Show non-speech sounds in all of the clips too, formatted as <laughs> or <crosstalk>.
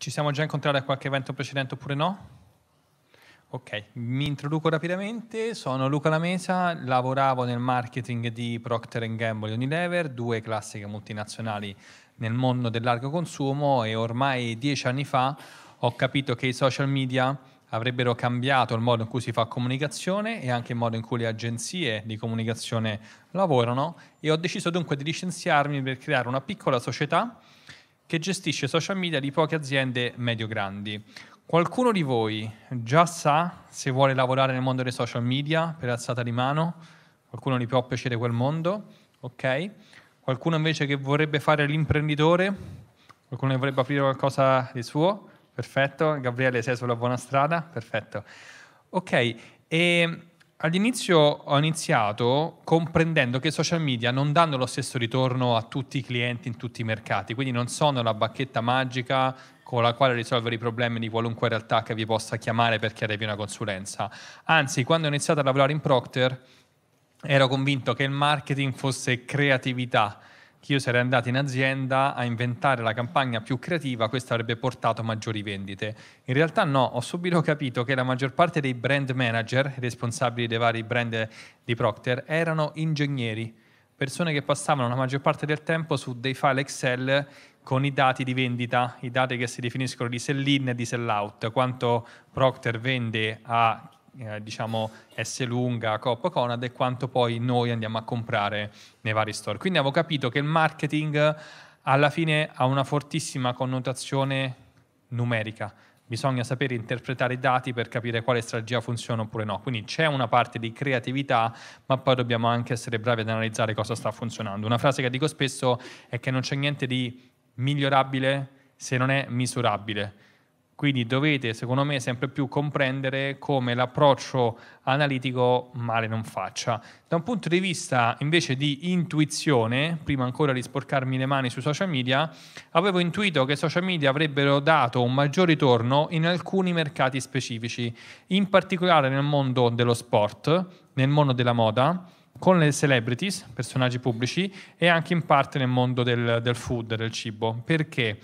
Ci siamo già incontrati a qualche evento precedente oppure no? Ok, mi introduco rapidamente, sono Luca Lamesa, lavoravo nel marketing di Procter Gamble e Unilever, due classiche multinazionali nel mondo del largo consumo e ormai dieci anni fa ho capito che i social media avrebbero cambiato il modo in cui si fa comunicazione e anche il modo in cui le agenzie di comunicazione lavorano e ho deciso dunque di licenziarmi per creare una piccola società che gestisce social media di poche aziende medio-grandi. Qualcuno di voi già sa se vuole lavorare nel mondo dei social media per alzata di mano? Qualcuno gli può piacere quel mondo? Ok. Qualcuno invece che vorrebbe fare l'imprenditore? Qualcuno che vorrebbe aprire qualcosa di suo? Perfetto. Gabriele, sei sulla buona strada? Perfetto. Ok. E All'inizio ho iniziato comprendendo che i social media non danno lo stesso ritorno a tutti i clienti in tutti i mercati, quindi non sono la bacchetta magica con la quale risolvere i problemi di qualunque realtà che vi possa chiamare per arrivi una consulenza. Anzi, quando ho iniziato a lavorare in Procter ero convinto che il marketing fosse creatività che io sarei andato in azienda a inventare la campagna più creativa, questo avrebbe portato maggiori vendite. In realtà no, ho subito capito che la maggior parte dei brand manager, responsabili dei vari brand di Procter, erano ingegneri, persone che passavano la maggior parte del tempo su dei file Excel con i dati di vendita, i dati che si definiscono di sell in e di sell out, quanto Procter vende a eh, diciamo S lunga, Coop Conad e quanto poi noi andiamo a comprare nei vari store. Quindi avevo capito che il marketing alla fine ha una fortissima connotazione numerica. Bisogna sapere interpretare i dati per capire quale strategia funziona oppure no. Quindi c'è una parte di creatività, ma poi dobbiamo anche essere bravi ad analizzare cosa sta funzionando. Una frase che dico spesso è che non c'è niente di migliorabile se non è misurabile. Quindi dovete, secondo me, sempre più comprendere come l'approccio analitico male non faccia. Da un punto di vista invece di intuizione, prima ancora di sporcarmi le mani sui social media, avevo intuito che i social media avrebbero dato un maggior ritorno in alcuni mercati specifici, in particolare nel mondo dello sport, nel mondo della moda, con le celebrities, personaggi pubblici, e anche in parte nel mondo del, del food, del cibo. Perché?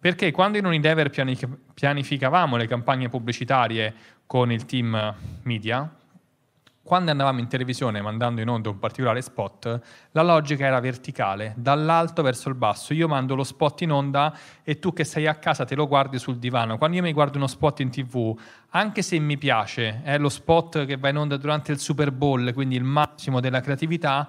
Perché quando in Unilever pianificavamo le campagne pubblicitarie con il team media, quando andavamo in televisione mandando in onda un particolare spot, la logica era verticale, dall'alto verso il basso. Io mando lo spot in onda e tu che sei a casa te lo guardi sul divano. Quando io mi guardo uno spot in tv, anche se mi piace, è lo spot che va in onda durante il Super Bowl, quindi il massimo della creatività,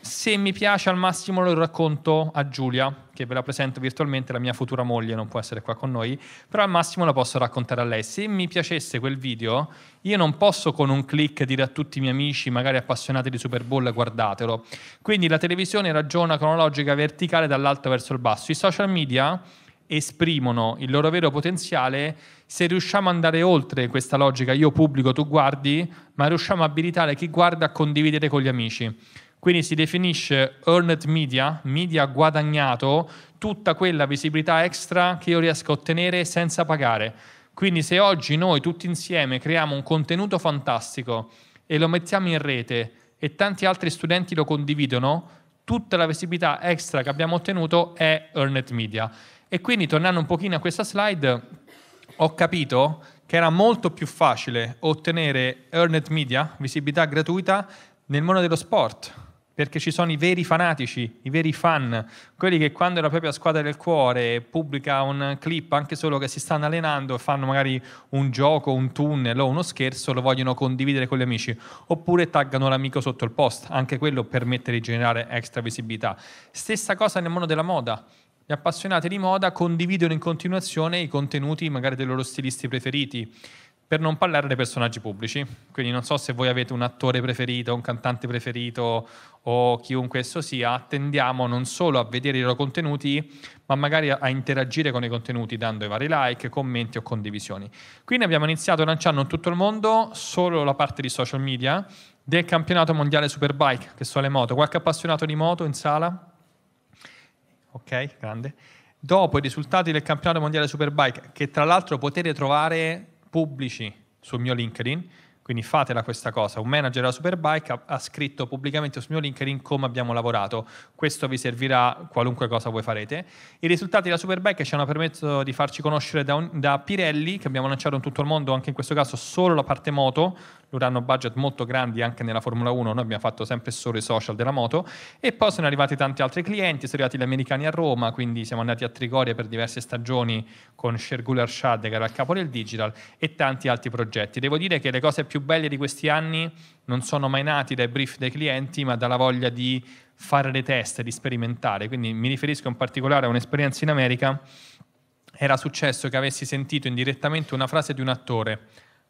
se mi piace al massimo lo racconto a Giulia, che ve la presento virtualmente, la mia futura moglie non può essere qua con noi, però al massimo la posso raccontare a lei. Se mi piacesse quel video, io non posso con un click dire a tutti i miei amici, magari appassionati di Super Bowl, guardatelo. Quindi la televisione ragiona con una logica verticale dall'alto verso il basso. I social media esprimono il loro vero potenziale se riusciamo ad andare oltre questa logica io pubblico, tu guardi, ma riusciamo a abilitare chi guarda a condividere con gli amici. Quindi si definisce earned media, media guadagnato, tutta quella visibilità extra che io riesco a ottenere senza pagare. Quindi se oggi noi tutti insieme creiamo un contenuto fantastico e lo mettiamo in rete e tanti altri studenti lo condividono, tutta la visibilità extra che abbiamo ottenuto è earned media. E quindi tornando un pochino a questa slide, ho capito che era molto più facile ottenere earned media, visibilità gratuita, nel mondo dello sport, perché ci sono i veri fanatici, i veri fan, quelli che quando la propria squadra del cuore pubblica un clip, anche solo che si stanno allenando e fanno magari un gioco, un tunnel o uno scherzo, lo vogliono condividere con gli amici, oppure taggano l'amico sotto il post, anche quello permette di generare extra visibilità. Stessa cosa nel mondo della moda. Gli appassionati di moda condividono in continuazione i contenuti magari dei loro stilisti preferiti per non parlare dei personaggi pubblici, quindi non so se voi avete un attore preferito, un cantante preferito o chiunque esso sia, tendiamo non solo a vedere i loro contenuti, ma magari a interagire con i contenuti dando i vari like, commenti o condivisioni. Quindi abbiamo iniziato lanciando in tutto il mondo solo la parte di social media del campionato mondiale Superbike, che sono le moto. Qualche appassionato di moto in sala? Ok, grande. Dopo i risultati del campionato mondiale Superbike, che tra l'altro potete trovare pubblici sul mio LinkedIn, quindi fatela questa cosa. Un manager della Superbike ha, ha, scritto pubblicamente sul mio LinkedIn come abbiamo lavorato. Questo vi servirà qualunque cosa voi farete. I risultati della Superbike ci hanno permesso di farci conoscere da, un, da Pirelli, che abbiamo lanciato in tutto il mondo, anche in questo caso solo la parte moto loro hanno budget molto grandi anche nella Formula 1, noi abbiamo fatto sempre solo i social della moto e poi sono arrivati tanti altri clienti, sono arrivati gli americani a Roma, quindi siamo andati a Trigoria per diverse stagioni con Shergul Arshad che era il capo del digital e tanti altri progetti. Devo dire che le cose più belle di questi anni non sono mai nati dai brief dei clienti, ma dalla voglia di fare le test, di sperimentare. Quindi mi riferisco in particolare a un'esperienza in America. Era successo che avessi sentito indirettamente una frase di un attore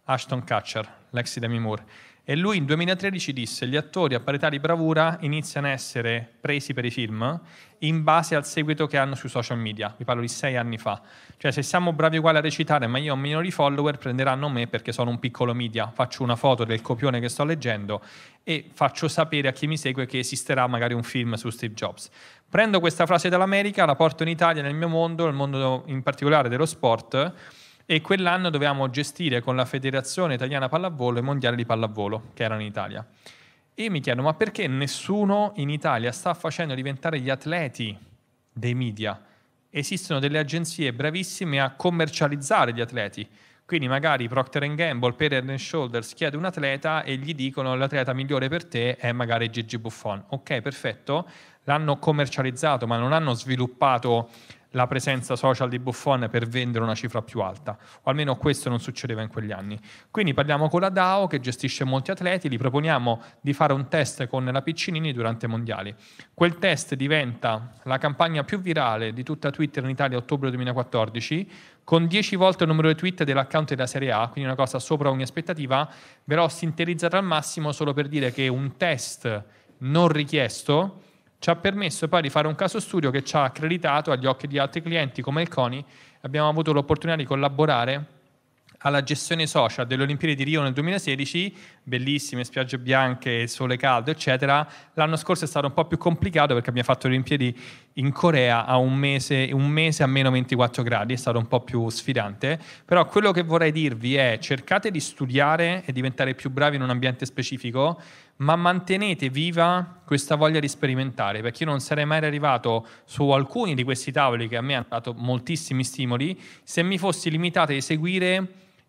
Ashton Kutcher, l'ex Demi Moore. E lui in 2013 disse gli attori a parità di bravura iniziano a essere presi per i film in base al seguito che hanno sui social media. Vi parlo di sei anni fa. Cioè se siamo bravi uguali a recitare ma io ho un milione di follower prenderanno me perché sono un piccolo media. Faccio una foto del copione che sto leggendo e faccio sapere a chi mi segue che esisterà magari un film su Steve Jobs. Prendo questa frase dall'America, la porto in Italia, nel mio mondo, nel mondo in particolare dello sport e quell'anno dovevamo gestire con la Federazione Italiana Pallavolo i mondiali di pallavolo che erano in Italia. E mi chiedo, ma perché nessuno in Italia sta facendo diventare gli atleti dei media? Esistono delle agenzie bravissime a commercializzare gli atleti. Quindi magari Procter Gamble, per Perry Shoulders chiede un atleta e gli dicono l'atleta migliore per te è magari Gigi Buffon. Ok, perfetto, l'hanno commercializzato ma non hanno sviluppato la presenza social di Buffon per vendere una cifra più alta, o almeno questo non succedeva in quegli anni. Quindi parliamo con la DAO che gestisce molti atleti, gli proponiamo di fare un test con la Piccinini durante i mondiali. Quel test diventa la campagna più virale di tutta Twitter in Italia a ottobre 2014, con 10 volte il numero di tweet dell'account della Serie A, quindi una cosa sopra ogni aspettativa, però sintetizzata al massimo solo per dire che un test non richiesto ci ha permesso poi di fare un caso studio che ci ha accreditato agli occhi di altri clienti come il CONI. Abbiamo avuto l'opportunità di collaborare alla gestione social delle Olimpiadi di Rio nel 2016 bellissime, spiagge bianche, sole caldo, eccetera. L'anno scorso è stato un po' più complicato perché abbiamo fatto le Olimpiadi in Corea a un mese, un mese a meno 24 gradi, è stato un po' più sfidante. Però quello che vorrei dirvi è cercate di studiare e diventare più bravi in un ambiente specifico, ma mantenete viva questa voglia di sperimentare, perché io non sarei mai arrivato su alcuni di questi tavoli che a me hanno dato moltissimi stimoli se mi fossi limitato a eseguire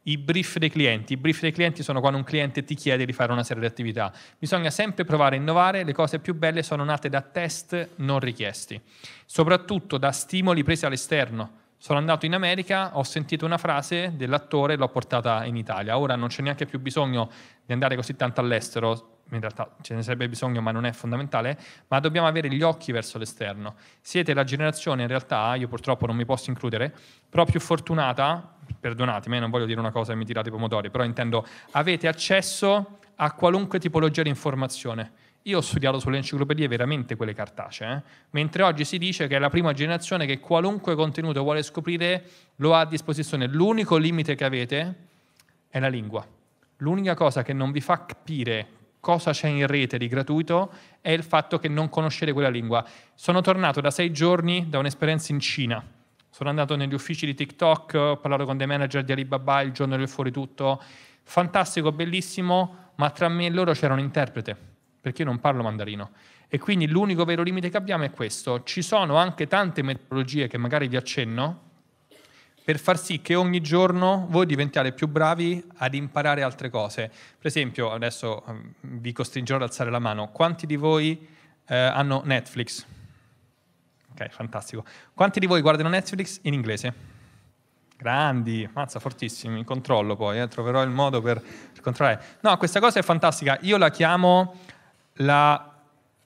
i brief dei clienti. I brief dei clienti sono quando un cliente ti chiede di fare una serie di attività. Bisogna sempre provare a innovare, le cose più belle sono nate da test non richiesti, soprattutto da stimoli presi all'esterno. Sono andato in America, ho sentito una frase dell'attore e l'ho portata in Italia. Ora non c'è neanche più bisogno di andare così tanto all'estero, in realtà ce ne sarebbe bisogno ma non è fondamentale, ma dobbiamo avere gli occhi verso l'esterno. Siete la generazione, in realtà, io purtroppo non mi posso includere, però più fortunata perdonatemi, eh, non voglio dire una cosa e mi tirate i pomodori, però intendo, avete accesso a qualunque tipologia di informazione. Io ho studiato sulle enciclopedie veramente quelle cartacee, eh? mentre oggi si dice che è la prima generazione che qualunque contenuto vuole scoprire lo ha a disposizione. L'unico limite che avete è la lingua. L'unica cosa che non vi fa capire cosa c'è in rete di gratuito è il fatto che non conoscete quella lingua. Sono tornato da sei giorni da un'esperienza in Cina sono andato negli uffici di TikTok, ho parlato con dei manager di Alibaba il giorno del fuori tutto, fantastico, bellissimo, ma tra me e loro c'era un interprete, perché io non parlo mandarino. E quindi l'unico vero limite che abbiamo è questo. Ci sono anche tante metodologie che magari vi accenno per far sì che ogni giorno voi diventiate più bravi ad imparare altre cose. Per esempio, adesso mm, vi costringerò ad alzare la mano, quanti di voi eh, hanno Netflix? Ok, fantastico. Quanti di voi guardano Netflix in inglese? Grandi, mazza, fortissimi, controllo poi, eh, troverò il modo per, per controllare. No, questa cosa è fantastica, io la chiamo la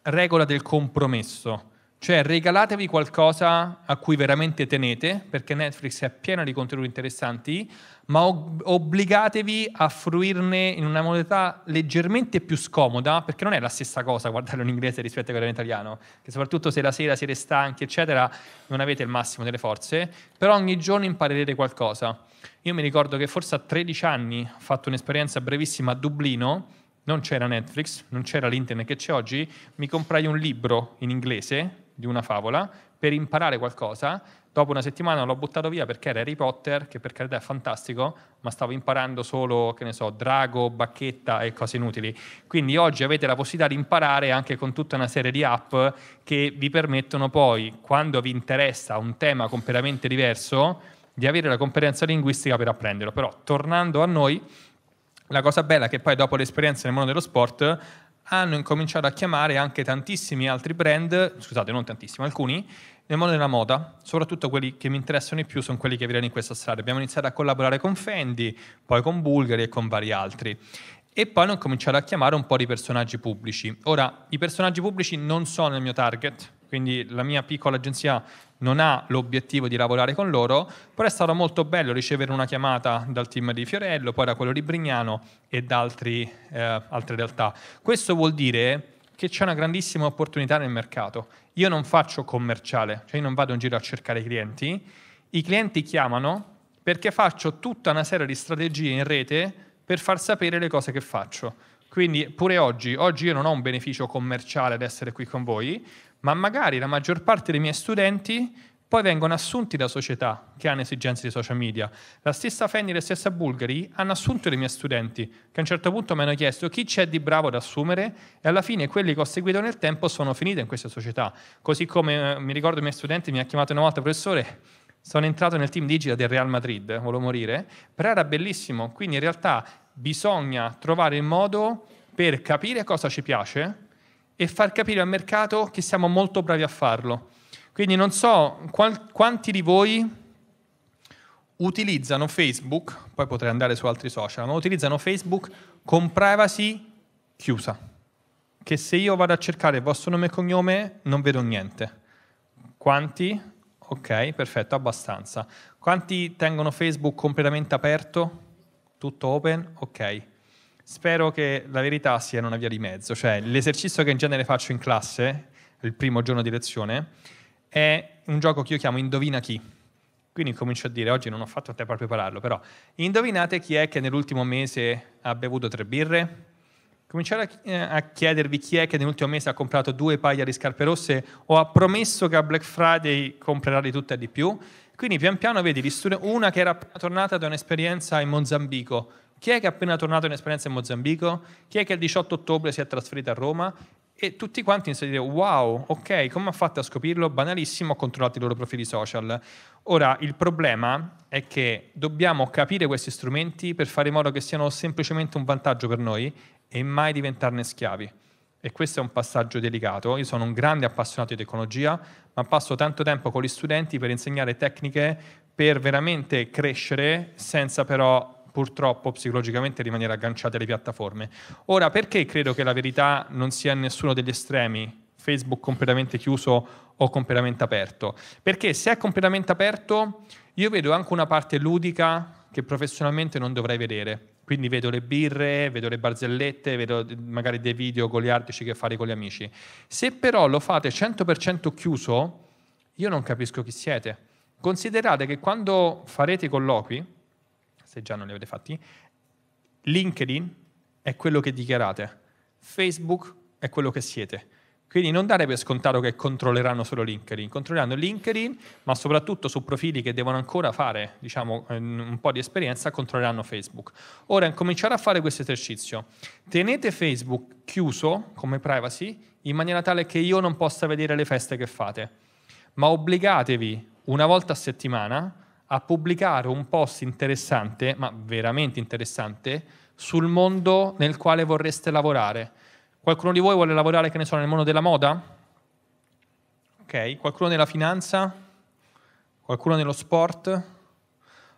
regola del compromesso. Cioè regalatevi qualcosa a cui veramente tenete, perché Netflix è piena di contenuti interessanti, ma obbligatevi a fruirne in una modalità leggermente più scomoda, perché non è la stessa cosa guardarlo in inglese rispetto a quello in italiano, che soprattutto se la sera siete stanchi, eccetera, non avete il massimo delle forze, però ogni giorno imparerete qualcosa. Io mi ricordo che forse a 13 anni ho fatto un'esperienza brevissima a Dublino, non c'era Netflix, non c'era l'internet che c'è oggi, mi comprai un libro in inglese di una favola per imparare qualcosa. Dopo una settimana l'ho buttato via perché era Harry Potter, che per carità è fantastico, ma stavo imparando solo, che ne so, drago, bacchetta e cose inutili. Quindi oggi avete la possibilità di imparare anche con tutta una serie di app che vi permettono poi, quando vi interessa un tema completamente diverso, di avere la competenza linguistica per apprenderlo. Però tornando a noi, la cosa bella è che poi dopo l'esperienza nel mondo dello sport hanno incominciato a chiamare anche tantissimi altri brand, scusate, non tantissimi, alcuni, nel mondo della moda, soprattutto quelli che mi interessano di più sono quelli che virano in questa strada. Abbiamo iniziato a collaborare con Fendi, poi con Bulgari e con vari altri. E poi hanno cominciato a chiamare un po' di personaggi pubblici. Ora, i personaggi pubblici non sono il mio target, quindi la mia piccola agenzia non ha l'obiettivo di lavorare con loro, però è stato molto bello ricevere una chiamata dal team di Fiorello, poi da quello di Brignano e da altri, eh, altre realtà. Questo vuol dire che c'è una grandissima opportunità nel mercato. Io non faccio commerciale, cioè io non vado in giro a cercare clienti, i clienti chiamano perché faccio tutta una serie di strategie in rete per far sapere le cose che faccio. Quindi pure oggi, oggi io non ho un beneficio commerciale ad essere qui con voi, ma magari la maggior parte dei miei studenti poi vengono assunti da società che hanno esigenze di social media. La stessa Fenni e la stessa Bulgari hanno assunto dei miei studenti, che a un certo punto mi hanno chiesto chi c'è di bravo da assumere e alla fine quelli che ho seguito nel tempo sono finiti in questa società. Così come eh, mi ricordo i miei studenti mi ha chiamato una volta, professore, sono entrato nel team digita del Real Madrid, volevo morire, però era bellissimo, quindi in realtà bisogna trovare il modo per capire cosa ci piace, e far capire al mercato che siamo molto bravi a farlo. Quindi non so qual- quanti di voi utilizzano Facebook, poi potrei andare su altri social, ma utilizzano Facebook con privacy chiusa, che se io vado a cercare il vostro nome e cognome non vedo niente. Quanti? Ok, perfetto, abbastanza. Quanti tengono Facebook completamente aperto? Tutto open? Ok spero che la verità sia in una via di mezzo, cioè l'esercizio che in genere faccio in classe, il primo giorno di lezione, è un gioco che io chiamo Indovina chi. Quindi comincio a dire, oggi non ho fatto tempo a prepararlo, però indovinate chi è che nell'ultimo mese ha bevuto tre birre? Cominciare eh, a chiedervi chi è che nell'ultimo mese ha comprato due paia di scarpe rosse o ha promesso che a Black Friday comprerà di tutte e di più. Quindi pian piano vedi una che era appena tornata da un'esperienza in Mozambico, chi è che è appena tornato in esperienza in Mozambico? Chi è che il 18 ottobre si è trasferito a Roma? E tutti quanti inserire wow, ok, come ha fatto a scoprirlo? Banalissimo, ho controllato i loro profili social. Ora, il problema è che dobbiamo capire questi strumenti per fare in modo che siano semplicemente un vantaggio per noi e mai diventarne schiavi e questo è un passaggio delicato, io sono un grande appassionato di tecnologia, ma passo tanto tempo con gli studenti per insegnare tecniche per veramente crescere senza però purtroppo psicologicamente rimanere agganciate alle piattaforme. Ora, perché credo che la verità non sia nessuno degli estremi, Facebook completamente chiuso o completamente aperto? Perché se è completamente aperto, io vedo anche una parte ludica che professionalmente non dovrei vedere. Quindi vedo le birre, vedo le barzellette, vedo magari dei video goliardici che fare con gli amici. Se però lo fate 100% chiuso, io non capisco chi siete. Considerate che quando farete i colloqui, se già non li avete fatti, LinkedIn è quello che dichiarate, Facebook è quello che siete. Quindi non dare per scontato che controlleranno solo LinkedIn, controlleranno LinkedIn, ma soprattutto su profili che devono ancora fare diciamo, un po' di esperienza, controlleranno Facebook. Ora, cominciare a fare questo esercizio. Tenete Facebook chiuso come privacy in maniera tale che io non possa vedere le feste che fate, ma obbligatevi una volta a settimana a pubblicare un post interessante, ma veramente interessante, sul mondo nel quale vorreste lavorare. Qualcuno di voi vuole lavorare, che ne so, nel mondo della moda? Ok, qualcuno nella finanza? Qualcuno nello sport?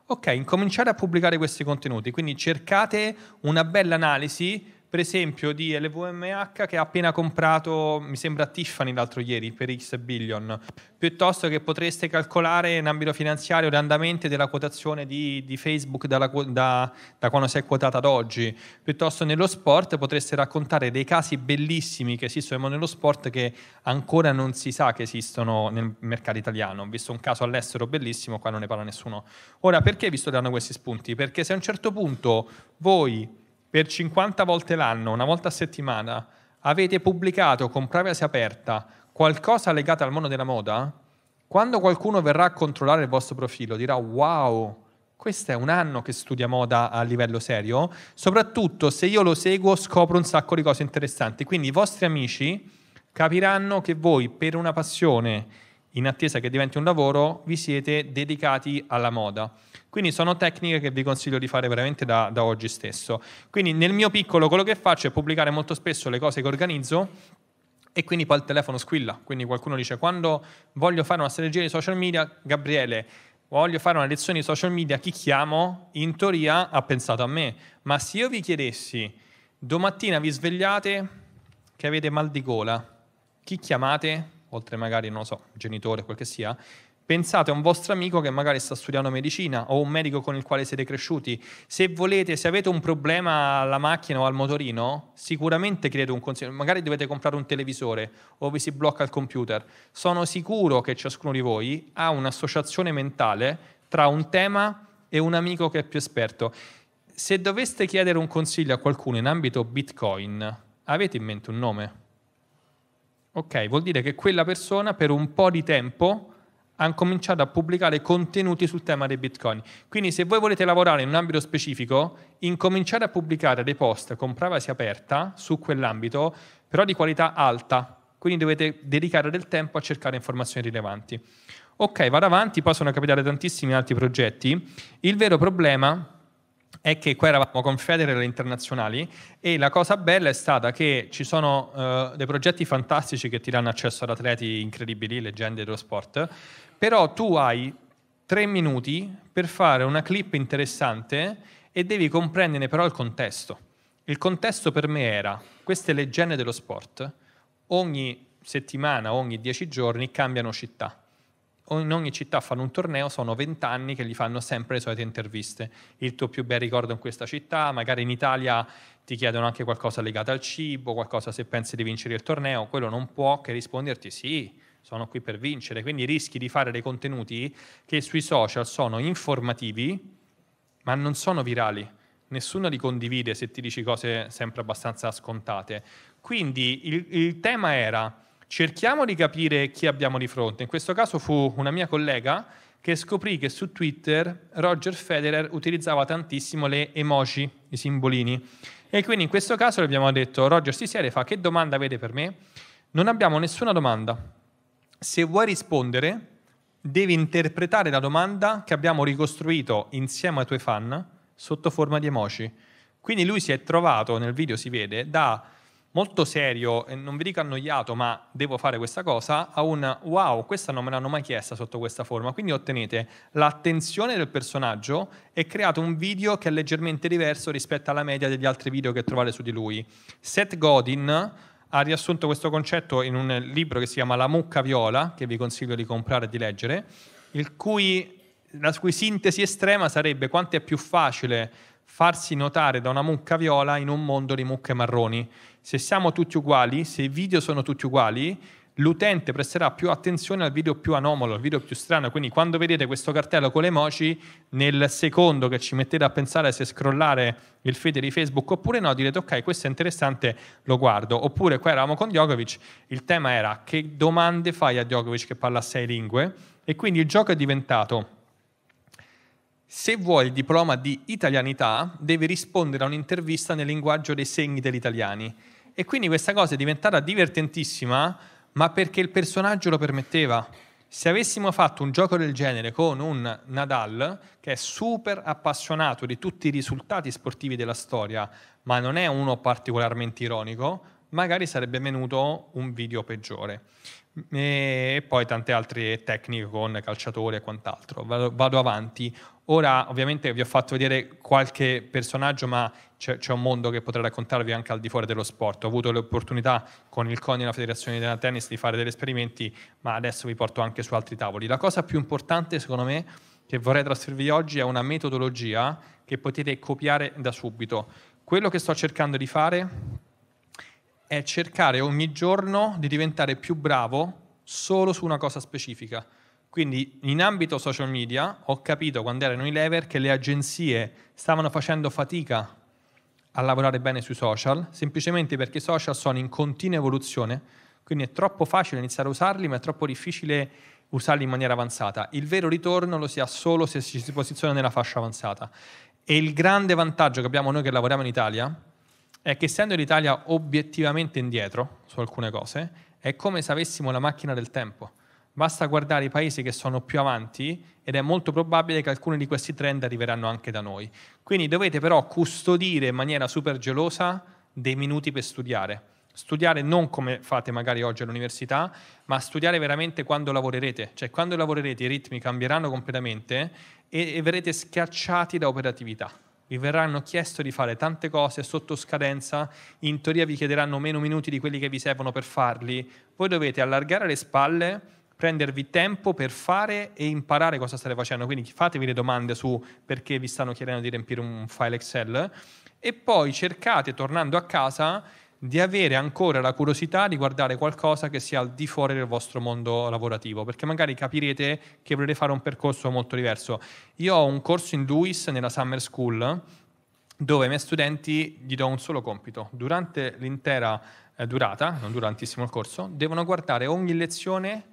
Ok, incominciate a pubblicare questi contenuti, quindi cercate una bella analisi per esempio di LVMH che ha appena comprato, mi sembra Tiffany l'altro ieri, per X billion, piuttosto che potreste calcolare in ambito finanziario l'andamento della quotazione di, di Facebook dalla, da, da, quando si è quotata ad oggi, piuttosto nello sport potreste raccontare dei casi bellissimi che esistono nello sport che ancora non si sa che esistono nel mercato italiano, ho visto un caso all'estero bellissimo, qua non ne parla nessuno. Ora perché vi sto dando questi spunti? Perché se a un certo punto voi per 50 volte l'anno, una volta a settimana, avete pubblicato con privacy aperta qualcosa legato al mondo della moda, quando qualcuno verrà a controllare il vostro profilo dirà wow, questo è un anno che studia moda a livello serio, soprattutto se io lo seguo scopro un sacco di cose interessanti, quindi i vostri amici capiranno che voi per una passione, in attesa che diventi un lavoro, vi siete dedicati alla moda. Quindi sono tecniche che vi consiglio di fare veramente da, da oggi stesso. Quindi nel mio piccolo quello che faccio è pubblicare molto spesso le cose che organizzo e quindi poi il telefono squilla. Quindi qualcuno dice quando voglio fare una strategia di social media, Gabriele, voglio fare una lezione di social media, chi chiamo? In teoria ha pensato a me, ma se io vi chiedessi domattina vi svegliate che avete mal di gola, chi chiamate? Oltre magari, non lo so, genitore, quel che sia, Pensate a un vostro amico che magari sta studiando medicina o un medico con il quale siete cresciuti. Se volete, se avete un problema alla macchina o al motorino, sicuramente chiedete un consiglio. Magari dovete comprare un televisore o vi si blocca il computer. Sono sicuro che ciascuno di voi ha un'associazione mentale tra un tema e un amico che è più esperto. Se doveste chiedere un consiglio a qualcuno in ambito Bitcoin, avete in mente un nome? Ok, vuol dire che quella persona per un po' di tempo hanno cominciato a pubblicare contenuti sul tema dei bitcoin. Quindi se voi volete lavorare in un ambito specifico, incominciate a pubblicare dei post con privacy aperta su quell'ambito, però di qualità alta. Quindi dovete dedicare del tempo a cercare informazioni rilevanti. Ok, vado avanti, possono capitare tantissimi altri progetti. Il vero problema è che qua eravamo con Federer e internazionali e la cosa bella è stata che ci sono uh, dei progetti fantastici che ti danno accesso ad atleti incredibili, leggende dello sport, però tu hai tre minuti per fare una clip interessante e devi comprenderne però il contesto. Il contesto per me era queste leggende dello sport, ogni settimana, ogni dieci giorni cambiano città in ogni città fanno un torneo, sono vent'anni che gli fanno sempre le solite interviste. Il tuo più bel ricordo in questa città, magari in Italia ti chiedono anche qualcosa legato al cibo, qualcosa se pensi di vincere il torneo, quello non può che risponderti sì, sono qui per vincere. Quindi rischi di fare dei contenuti che sui social sono informativi, ma non sono virali. Nessuno li condivide se ti dici cose sempre abbastanza scontate. Quindi il, il tema era cerchiamo di capire chi abbiamo di fronte. In questo caso fu una mia collega che scoprì che su Twitter Roger Federer utilizzava tantissimo le emoji, i simbolini. E quindi in questo caso le abbiamo detto, Roger si siede e fa che domanda avete per me? Non abbiamo nessuna domanda. Se vuoi rispondere, devi interpretare la domanda che abbiamo ricostruito insieme ai tuoi fan sotto forma di emoji. Quindi lui si è trovato, nel video si vede, da molto serio e non vi dico annoiato, ma devo fare questa cosa, a un wow, questa non me l'hanno mai chiesta sotto questa forma. Quindi ottenete l'attenzione del personaggio e create un video che è leggermente diverso rispetto alla media degli altri video che trovate su di lui. Seth Godin ha riassunto questo concetto in un libro che si chiama La mucca viola, che vi consiglio di comprare e di leggere, cui, la cui sintesi estrema sarebbe quanto è più facile farsi notare da una mucca viola in un mondo di mucche marroni se siamo tutti uguali, se i video sono tutti uguali, l'utente presterà più attenzione al video più anomalo, al video più strano. Quindi quando vedete questo cartello con le emoji, nel secondo che ci mettete a pensare se scrollare il feed di Facebook oppure no, direte ok, questo è interessante, lo guardo. Oppure qua eravamo con Djokovic, il tema era che domande fai a Djokovic che parla sei lingue e quindi il gioco è diventato se vuoi il diploma di italianità, devi rispondere a un'intervista nel linguaggio dei segni degli italiani e quindi questa cosa è diventata divertentissima, ma perché il personaggio lo permetteva. Se avessimo fatto un gioco del genere con un Nadal che è super appassionato di tutti i risultati sportivi della storia, ma non è uno particolarmente ironico, magari sarebbe venuto un video peggiore. Mm, e poi tante altre tecniche con calciatori e quant'altro. Vado, vado, avanti. Ora ovviamente vi ho fatto vedere qualche personaggio, ma c'è, c'è, un mondo che potrei raccontarvi anche al di fuori dello sport. Ho avuto l'opportunità con il CONI e la Federazione Italiana Tennis di fare degli esperimenti, ma adesso vi porto anche su altri tavoli. La cosa più importante, secondo me, che vorrei trasferirvi oggi è una metodologia che potete copiare da subito. Quello che sto cercando di fare è cercare ogni giorno di diventare più bravo solo su una cosa specifica. Quindi in ambito social media ho capito quando erano i lever che le agenzie stavano facendo fatica a lavorare bene sui social, semplicemente perché i social sono in continua evoluzione, quindi è troppo facile iniziare a usarli, ma è troppo difficile usarli in maniera avanzata. Il vero ritorno lo si ha solo se ci si posiziona nella fascia avanzata. E il grande vantaggio che abbiamo noi che lavoriamo in Italia è che essendo l'Italia obiettivamente indietro su alcune cose, è come se avessimo la macchina del tempo. Basta guardare i paesi che sono più avanti ed è molto probabile che alcuni di questi trend arriveranno anche da noi. Quindi dovete però custodire in maniera super gelosa dei minuti per studiare. Studiare non come fate magari oggi all'università, ma studiare veramente quando lavorerete. Cioè quando lavorerete i ritmi cambieranno completamente e, e verrete schiacciati da operatività. Vi verranno chiesto di fare tante cose sotto scadenza, in teoria vi chiederanno meno minuti di quelli che vi servono per farli. Voi dovete allargare le spalle, prendervi tempo per fare e imparare cosa state facendo. Quindi fatevi le domande su perché vi stanno chiedendo di riempire un file Excel e poi cercate, tornando a casa, di avere ancora la curiosità di guardare qualcosa che sia al di fuori del vostro mondo lavorativo, perché magari capirete che volete fare un percorso molto diverso. Io ho un corso in Luis nella Summer School dove ai miei studenti gli do un solo compito. Durante l'intera eh, durata, non dura il corso, devono guardare ogni lezione,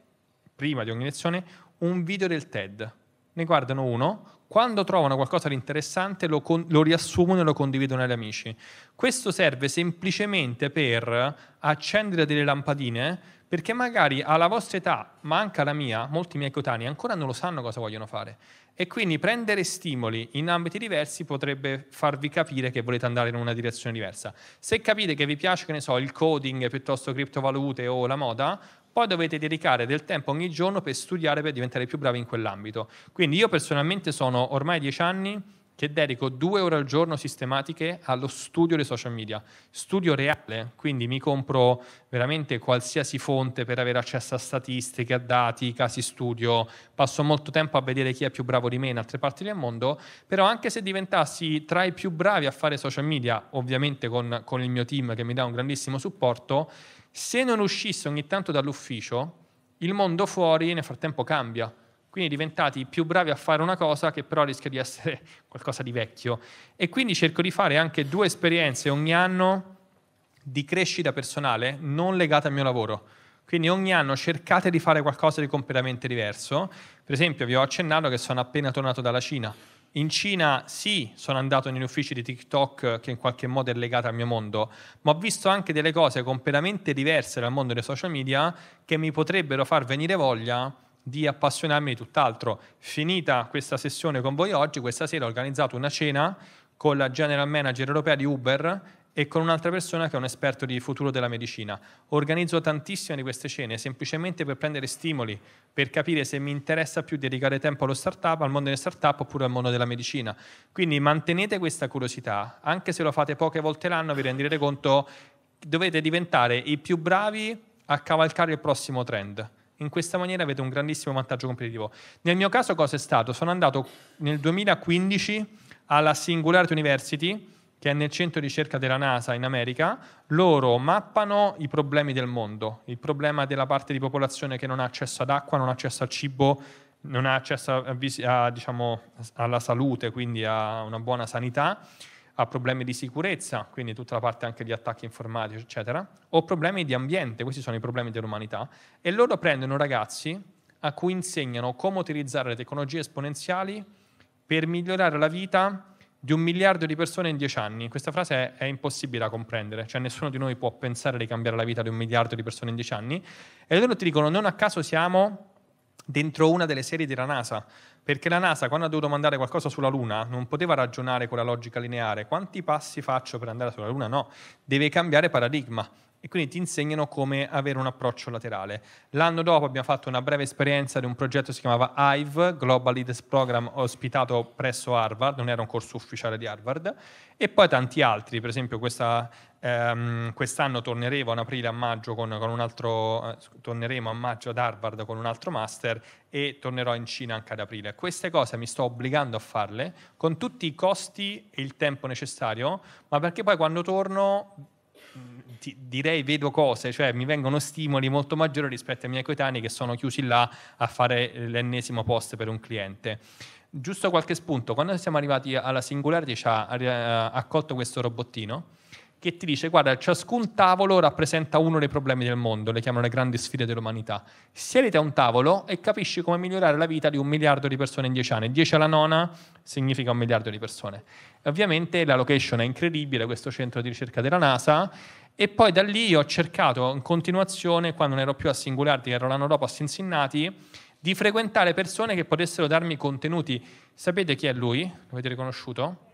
prima di ogni lezione, un video del TED. Ne guardano uno, quando trovano qualcosa di interessante lo, con- lo riassumono e lo condividono agli amici. Questo serve semplicemente per accendere delle lampadine perché magari alla vostra età, ma anche alla mia, molti miei coetanei ancora non lo sanno cosa vogliono fare. E quindi prendere stimoli in ambiti diversi potrebbe farvi capire che volete andare in una direzione diversa. Se capite che vi piace, che ne so, il coding piuttosto criptovalute o la moda, poi dovete dedicare del tempo ogni giorno per studiare, per diventare più bravi in quell'ambito. Quindi io personalmente sono ormai dieci anni che dedico due ore al giorno sistematiche allo studio dei social media. Studio reale, quindi mi compro veramente qualsiasi fonte per avere accesso a statistiche, a dati, casi studio. Passo molto tempo a vedere chi è più bravo di me in altre parti del mondo, però anche se diventassi tra i più bravi a fare social media, ovviamente con, con il mio team che mi dà un grandissimo supporto, se non uscissi ogni tanto dall'ufficio, il mondo fuori nel frattempo cambia quindi diventati più bravi a fare una cosa che però rischia di essere <laughs> qualcosa di vecchio. E quindi cerco di fare anche due esperienze ogni anno di crescita personale non legate al mio lavoro. Quindi ogni anno cercate di fare qualcosa di completamente diverso. Per esempio vi ho accennato che sono appena tornato dalla Cina. In Cina sì, sono andato negli uffici di TikTok che in qualche modo è legata al mio mondo, ma ho visto anche delle cose completamente diverse dal mondo dei social media che mi potrebbero far venire voglia di appassionarmi di tutt'altro. Finita questa sessione con voi oggi, questa sera ho organizzato una cena con la general manager europea di Uber e con un'altra persona che è un esperto di futuro della medicina. Organizzo tantissime di queste cene semplicemente per prendere stimoli, per capire se mi interessa più dedicare tempo allo startup, al mondo delle startup oppure al mondo della medicina. Quindi mantenete questa curiosità, anche se lo fate poche volte l'anno vi renderete conto che dovete diventare i più bravi a cavalcare il prossimo trend. In questa maniera avete un grandissimo vantaggio competitivo. Nel mio caso cosa è stato? Sono andato nel 2015 alla Singularity University, che è nel centro di ricerca della NASA in America, loro mappano i problemi del mondo, il problema della parte di popolazione che non ha accesso ad acqua, non ha accesso al cibo, non ha accesso a, a, diciamo, alla salute, quindi a una buona sanità a problemi di sicurezza, quindi tutta la parte anche di attacchi informatici, eccetera, o problemi di ambiente, questi sono i problemi dell'umanità, e loro prendono ragazzi a cui insegnano come utilizzare le tecnologie esponenziali per migliorare la vita di un miliardo di persone in dieci anni. Questa frase è, è, impossibile da comprendere, cioè nessuno di noi può pensare di cambiare la vita di un miliardo di persone in dieci anni. E loro ti dicono, non a caso siamo dentro una delle serie della NASA, perché la NASA quando ha dovuto mandare qualcosa sulla Luna non poteva ragionare con la logica lineare, quanti passi faccio per andare sulla Luna? No, deve cambiare paradigma e quindi ti insegnano come avere un approccio laterale. L'anno dopo abbiamo fatto una breve esperienza di un progetto che si chiamava IVE, Global Leaders Program, ospitato presso Harvard, non era un corso ufficiale di Harvard, e poi tanti altri, per esempio questa, ehm, quest'anno torneremo, aprile, con, con altro, eh, torneremo a maggio ad Harvard con un altro master e tornerò in Cina anche ad aprile. Queste cose mi sto obbligando a farle con tutti i costi e il tempo necessario, ma perché poi quando torno ti, direi vedo cose, cioè mi vengono stimoli molto maggiori rispetto ai miei coetanei che sono chiusi là a fare eh, l'ennesimo post per un cliente. Giusto qualche spunto, quando siamo arrivati alla Singularity ci ha eh, accolto questo robottino che ti dice guarda ciascun tavolo rappresenta uno dei problemi del mondo, le chiamano le grandi sfide dell'umanità. Siediti a un tavolo e capisci come migliorare la vita di un miliardo di persone in dieci anni. Dieci alla nona significa un miliardo di persone. Ovviamente la location è incredibile, questo centro di ricerca della NASA, e poi da lì ho cercato in continuazione, quando non ero più a Singularity, ero l'anno dopo a Cincinnati, di frequentare persone che potessero darmi contenuti. Sapete chi è lui? L'avete riconosciuto?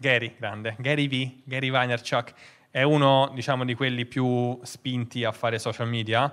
Gary, grande, Gary V, Gary Vaynerchuk, è uno diciamo, di quelli più spinti a fare social media,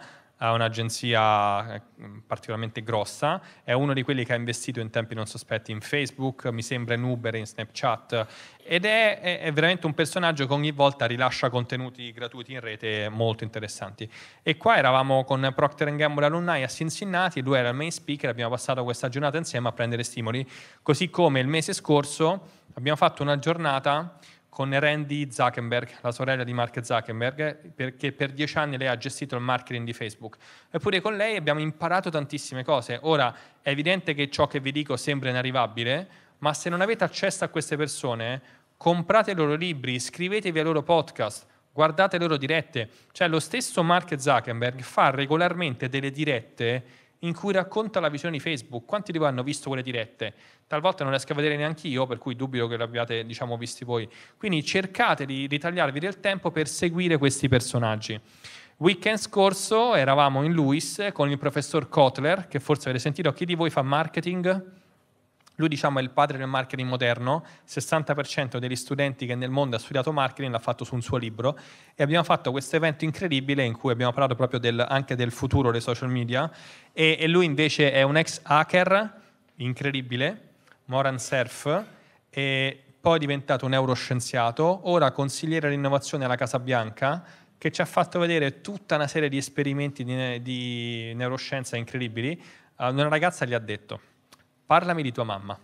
è un'agenzia eh, particolarmente grossa, è uno di quelli che ha investito in tempi non sospetti in Facebook, mi sembra in Uber, in Snapchat, ed è, è veramente un personaggio che ogni volta rilascia contenuti gratuiti in rete molto interessanti. E qua eravamo con Procter Gamble Alumni a Cincinnati, lui era il main speaker, abbiamo passato questa giornata insieme a prendere stimoli, così come il mese scorso abbiamo fatto una giornata con Randy Zuckerberg, la sorella di Mark Zuckerberg, che per dieci anni lei ha gestito il marketing di Facebook. Eppure con lei abbiamo imparato tantissime cose. Ora è evidente che ciò che vi dico sembra inarrivabile, ma se non avete accesso a queste persone, comprate i loro libri, iscrivetevi ai loro podcast, guardate le loro dirette. Cioè lo stesso Mark Zuckerberg fa regolarmente delle dirette in cui racconta la visione di Facebook. Quanti di voi hanno visto quelle dirette? Talvolta non riesco a vedere neanche io, per cui dubito che l'abbiate diciamo, visti voi. Quindi cercate di ritagliarvi del tempo per seguire questi personaggi. Weekend scorso eravamo in Lewis con il professor Kotler, che forse avete sentito. Chi di voi fa marketing? Lui diciamo è il padre del marketing moderno, il 60% degli studenti che nel mondo ha studiato marketing l'ha fatto su un suo libro e abbiamo fatto questo evento incredibile in cui abbiamo parlato proprio del, anche del futuro dei social media e, e, lui invece è un ex hacker incredibile, Moran Surf, e poi è diventato un neuroscienziato, ora consigliere all'innovazione alla Casa Bianca che ci ha fatto vedere tutta una serie di esperimenti di, di neuroscienza incredibili. Una ragazza gli ha detto parlami di tua mamma.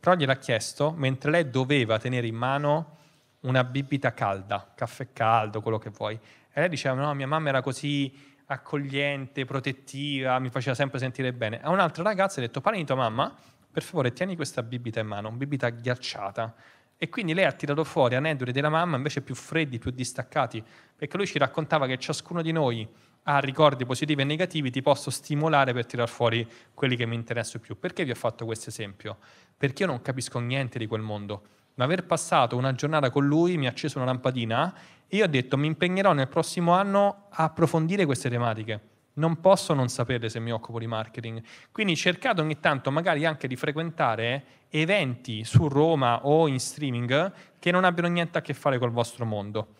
Però gliel'ha chiesto mentre lei doveva tenere in mano una bibita calda, caffè caldo, quello che vuoi. E lei diceva, no, mia mamma era così accogliente, protettiva, mi faceva sempre sentire bene. A un'altra ragazza ha detto, parli di tua mamma, per favore tieni questa bibita in mano, una bibita ghiacciata. E quindi lei ha tirato fuori aneddoti della mamma invece più freddi, più distaccati, perché lui ci raccontava che ciascuno di noi a ricordi positivi e negativi ti posso stimolare per tirar fuori quelli che mi interessano più. Perché vi ho fatto questo esempio? Perché io non capisco niente di quel mondo, ma aver passato una giornata con lui mi ha acceso una lampadina e io ho detto mi impegnerò nel prossimo anno a approfondire queste tematiche. Non posso non sapere se mi occupo di marketing. Quindi cercate ogni tanto magari anche di frequentare eventi su Roma o in streaming che non abbiano niente a che fare col vostro mondo.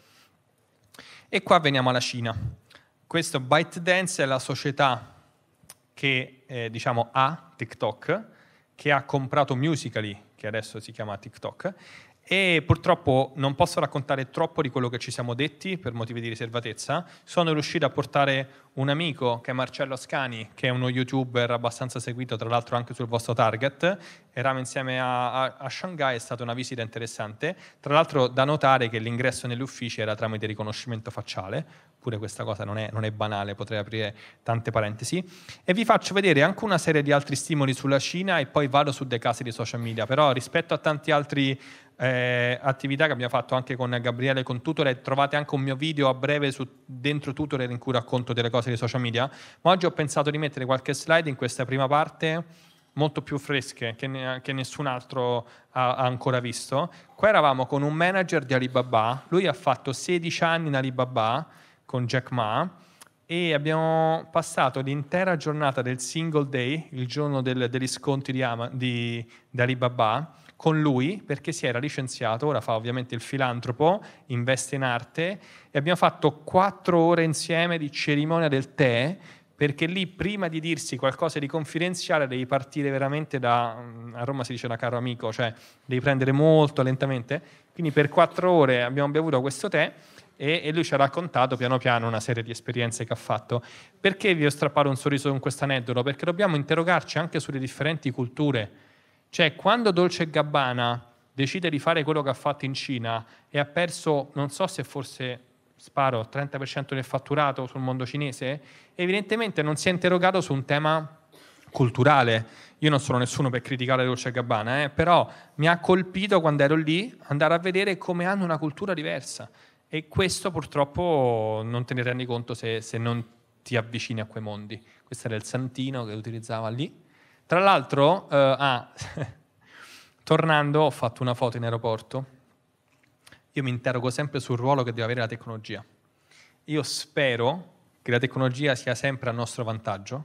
E qua veniamo alla Cina. Questo ByteDance è la società che eh, diciamo, ha TikTok, che ha comprato Musically, che adesso si chiama TikTok, e purtroppo non posso raccontare troppo di quello che ci siamo detti per motivi di riservatezza. Sono riuscito a portare un amico che è Marcello Ascani, che è uno youtuber abbastanza seguito, tra l'altro anche sul vostro target. Eravamo insieme a, a, a Shanghai, è stata una visita interessante. Tra l'altro da notare che l'ingresso negli uffici era tramite riconoscimento facciale, pure questa cosa non è, non è banale, potrei aprire tante parentesi. E vi faccio vedere anche una serie di altri stimoli sulla Cina e poi vado su dei casi di social media, però rispetto a tanti altri eh, attività che abbiamo fatto anche con Gabriele con Tutore, trovate anche un mio video a breve su, dentro Tutore in cui racconto delle cose dei social media, ma oggi ho pensato di mettere qualche slide in questa prima parte molto più fresche che, ne, che nessun altro ha, ha, ancora visto. Qua eravamo con un manager di Alibaba, lui ha fatto 16 anni in Alibaba con Jack Ma e abbiamo passato l'intera giornata del Single Day, il giorno del, degli sconti di, Ama, di, di Alibaba, con lui perché si era licenziato, ora fa ovviamente il filantropo, investe in arte e abbiamo fatto quattro ore insieme di cerimonia del tè perché lì prima di dirsi qualcosa di confidenziale devi partire veramente da, mm, a Roma si dice da caro amico, cioè devi prendere molto lentamente, quindi per quattro ore abbiamo bevuto questo tè e, e lui ci ha raccontato piano piano una serie di esperienze che ha fatto. Perché vi ho strappato un sorriso con questo aneddoto? Perché dobbiamo interrogarci anche sulle differenti culture cioè, quando Dolce Gabbana decide di fare quello che ha fatto in Cina e ha perso, non so se forse sparo, 30% del fatturato sul mondo cinese, evidentemente non si è interrogato su un tema culturale. Io non sono nessuno per criticare Dolce Gabbana, eh, però mi ha colpito quando ero lì andare a vedere come hanno una cultura diversa. E questo purtroppo non te ne rendi conto se, se non ti avvicini a quei mondi. Questo era il santino che utilizzava lì tra l'altro, eh, ah, <laughs> tornando, ho fatto una foto in aeroporto. Io mi interrogo sempre sul ruolo che deve avere la tecnologia. Io spero che la tecnologia sia sempre a nostro vantaggio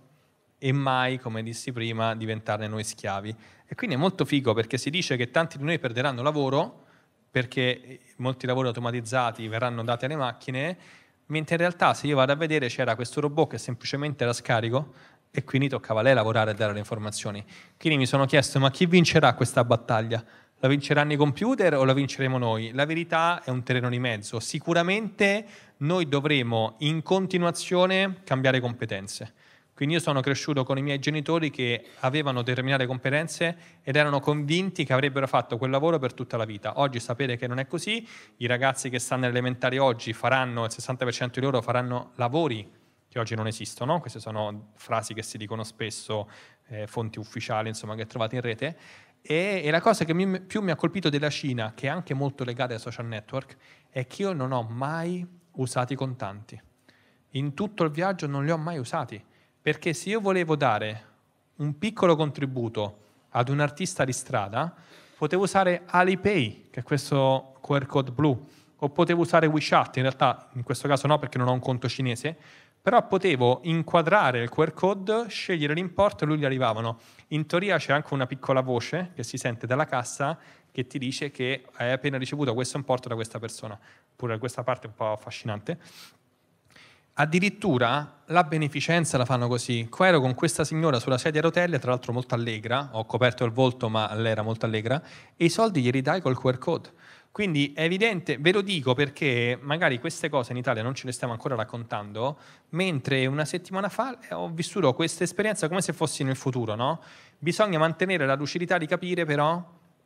e mai, come dissi prima, diventarne noi schiavi. E quindi è molto figo perché si dice che tanti di noi perderanno lavoro perché eh, molti lavori automatizzati verranno dati alle macchine, mentre in realtà se io vado a vedere c'era questo robot che semplicemente era scarico e quindi toccava a lei lavorare e dare le informazioni. Quindi mi sono chiesto, ma chi vincerà questa battaglia? La vinceranno i computer o la vinceremo noi? La verità è un terreno di mezzo. Sicuramente noi dovremo in continuazione cambiare competenze. Quindi io sono cresciuto con i miei genitori che avevano determinate competenze ed erano convinti che avrebbero fatto quel lavoro per tutta la vita. Oggi sapere che non è così, i ragazzi che stanno elementari oggi faranno, il 60% di loro faranno lavori che oggi non esistono, queste sono frasi che si dicono spesso, eh, fonti ufficiali insomma, che trovate in rete, e, e la cosa che mi, più mi ha colpito della Cina, che è anche molto legata ai social network, è che io non ho mai usato i contanti. In tutto il viaggio non li ho mai usati, perché se io volevo dare un piccolo contributo ad un artista di strada, potevo usare Alipay, che è questo QR code blu, o potevo usare WeChat, in realtà in questo caso no perché non ho un conto cinese, però potevo inquadrare il QR code, scegliere l'importo e lui gli arrivavano. In teoria c'è anche una piccola voce che si sente dalla cassa che ti dice che hai appena ricevuto questo importo da questa persona, pure questa parte è un po' affascinante. Addirittura la beneficenza la fanno così. Qua ero con questa signora sulla sedia a rotelle, tra l'altro molto allegra, ho coperto il volto ma lei era molto allegra, e i soldi gli ridai col QR code. Quindi è evidente, ve lo dico perché magari queste cose in Italia non ce le stiamo ancora raccontando, mentre una settimana fa eh, ho vissuto questa esperienza come se fossi nel futuro, no? Bisogna mantenere la lucidità di capire però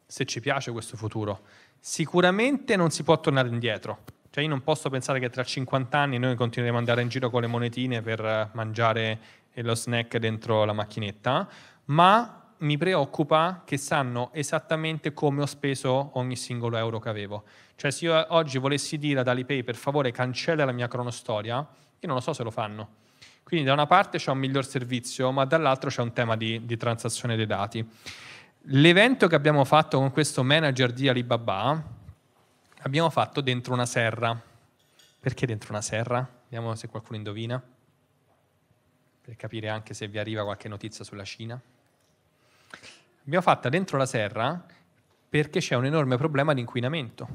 se ci piace questo futuro. Sicuramente non si può tornare indietro. Cioè io non posso pensare che tra 50 anni noi continueremo ad andare in giro con le monetine per eh, mangiare eh, lo snack dentro la macchinetta, ma mi preoccupa che sanno esattamente come ho speso ogni singolo euro che avevo. Cioè se io oggi volessi dire ad Alipay per favore cancella la mia cronostoria, io non lo so se lo fanno. Quindi da una parte c'è un miglior servizio, ma dall'altra c'è un tema di, di transazione dei dati. L'evento che abbiamo fatto con questo manager di Alibaba, abbiamo fatto dentro una serra. Perché dentro una serra? Vediamo se qualcuno indovina per capire anche se vi arriva qualche notizia sulla Cina. L'abbiamo fatta dentro la serra perché c'è un enorme problema di inquinamento.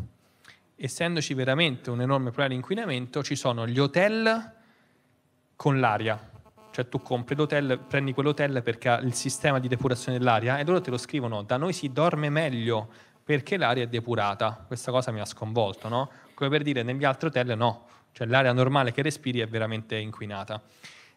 Essendoci veramente un enorme problema di inquinamento, ci sono gli hotel con l'aria. Cioè tu compri l'hotel, prendi quell'hotel perché ha il sistema di depurazione dell'aria e loro te lo scrivono, da noi si dorme meglio perché l'aria è depurata. Questa cosa mi ha sconvolto, no? Come per dire, negli altri hotel no, cioè l'aria normale che respiri è veramente inquinata.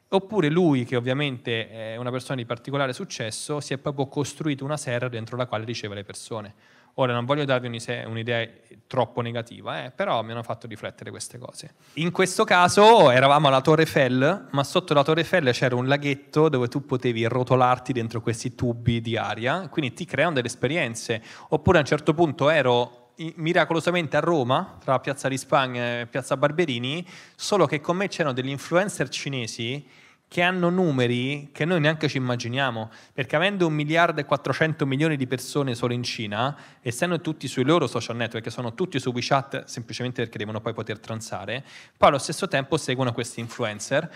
Oppure lui, che ovviamente è una persona di particolare successo, si è proprio costruito una serra dentro la quale riceve le persone. Ora non voglio darvi un'idea troppo negativa, eh, però mi hanno fatto riflettere queste cose. In questo caso eravamo alla Torre Eiffel, ma sotto la Torre Eiffel c'era un laghetto dove tu potevi rotolarti dentro questi tubi di aria, quindi ti creano delle esperienze. Oppure a un certo punto ero miracolosamente a Roma, tra Piazza Rispang e Piazza Barberini, solo che con me c'erano degli influencer cinesi che hanno numeri che noi neanche ci immaginiamo, perché avendo un miliardo e 400 milioni di persone solo in Cina, essendo tutti sui loro social network, che sono tutti su WeChat semplicemente perché devono poi poter transare, poi allo stesso tempo seguono questi influencer.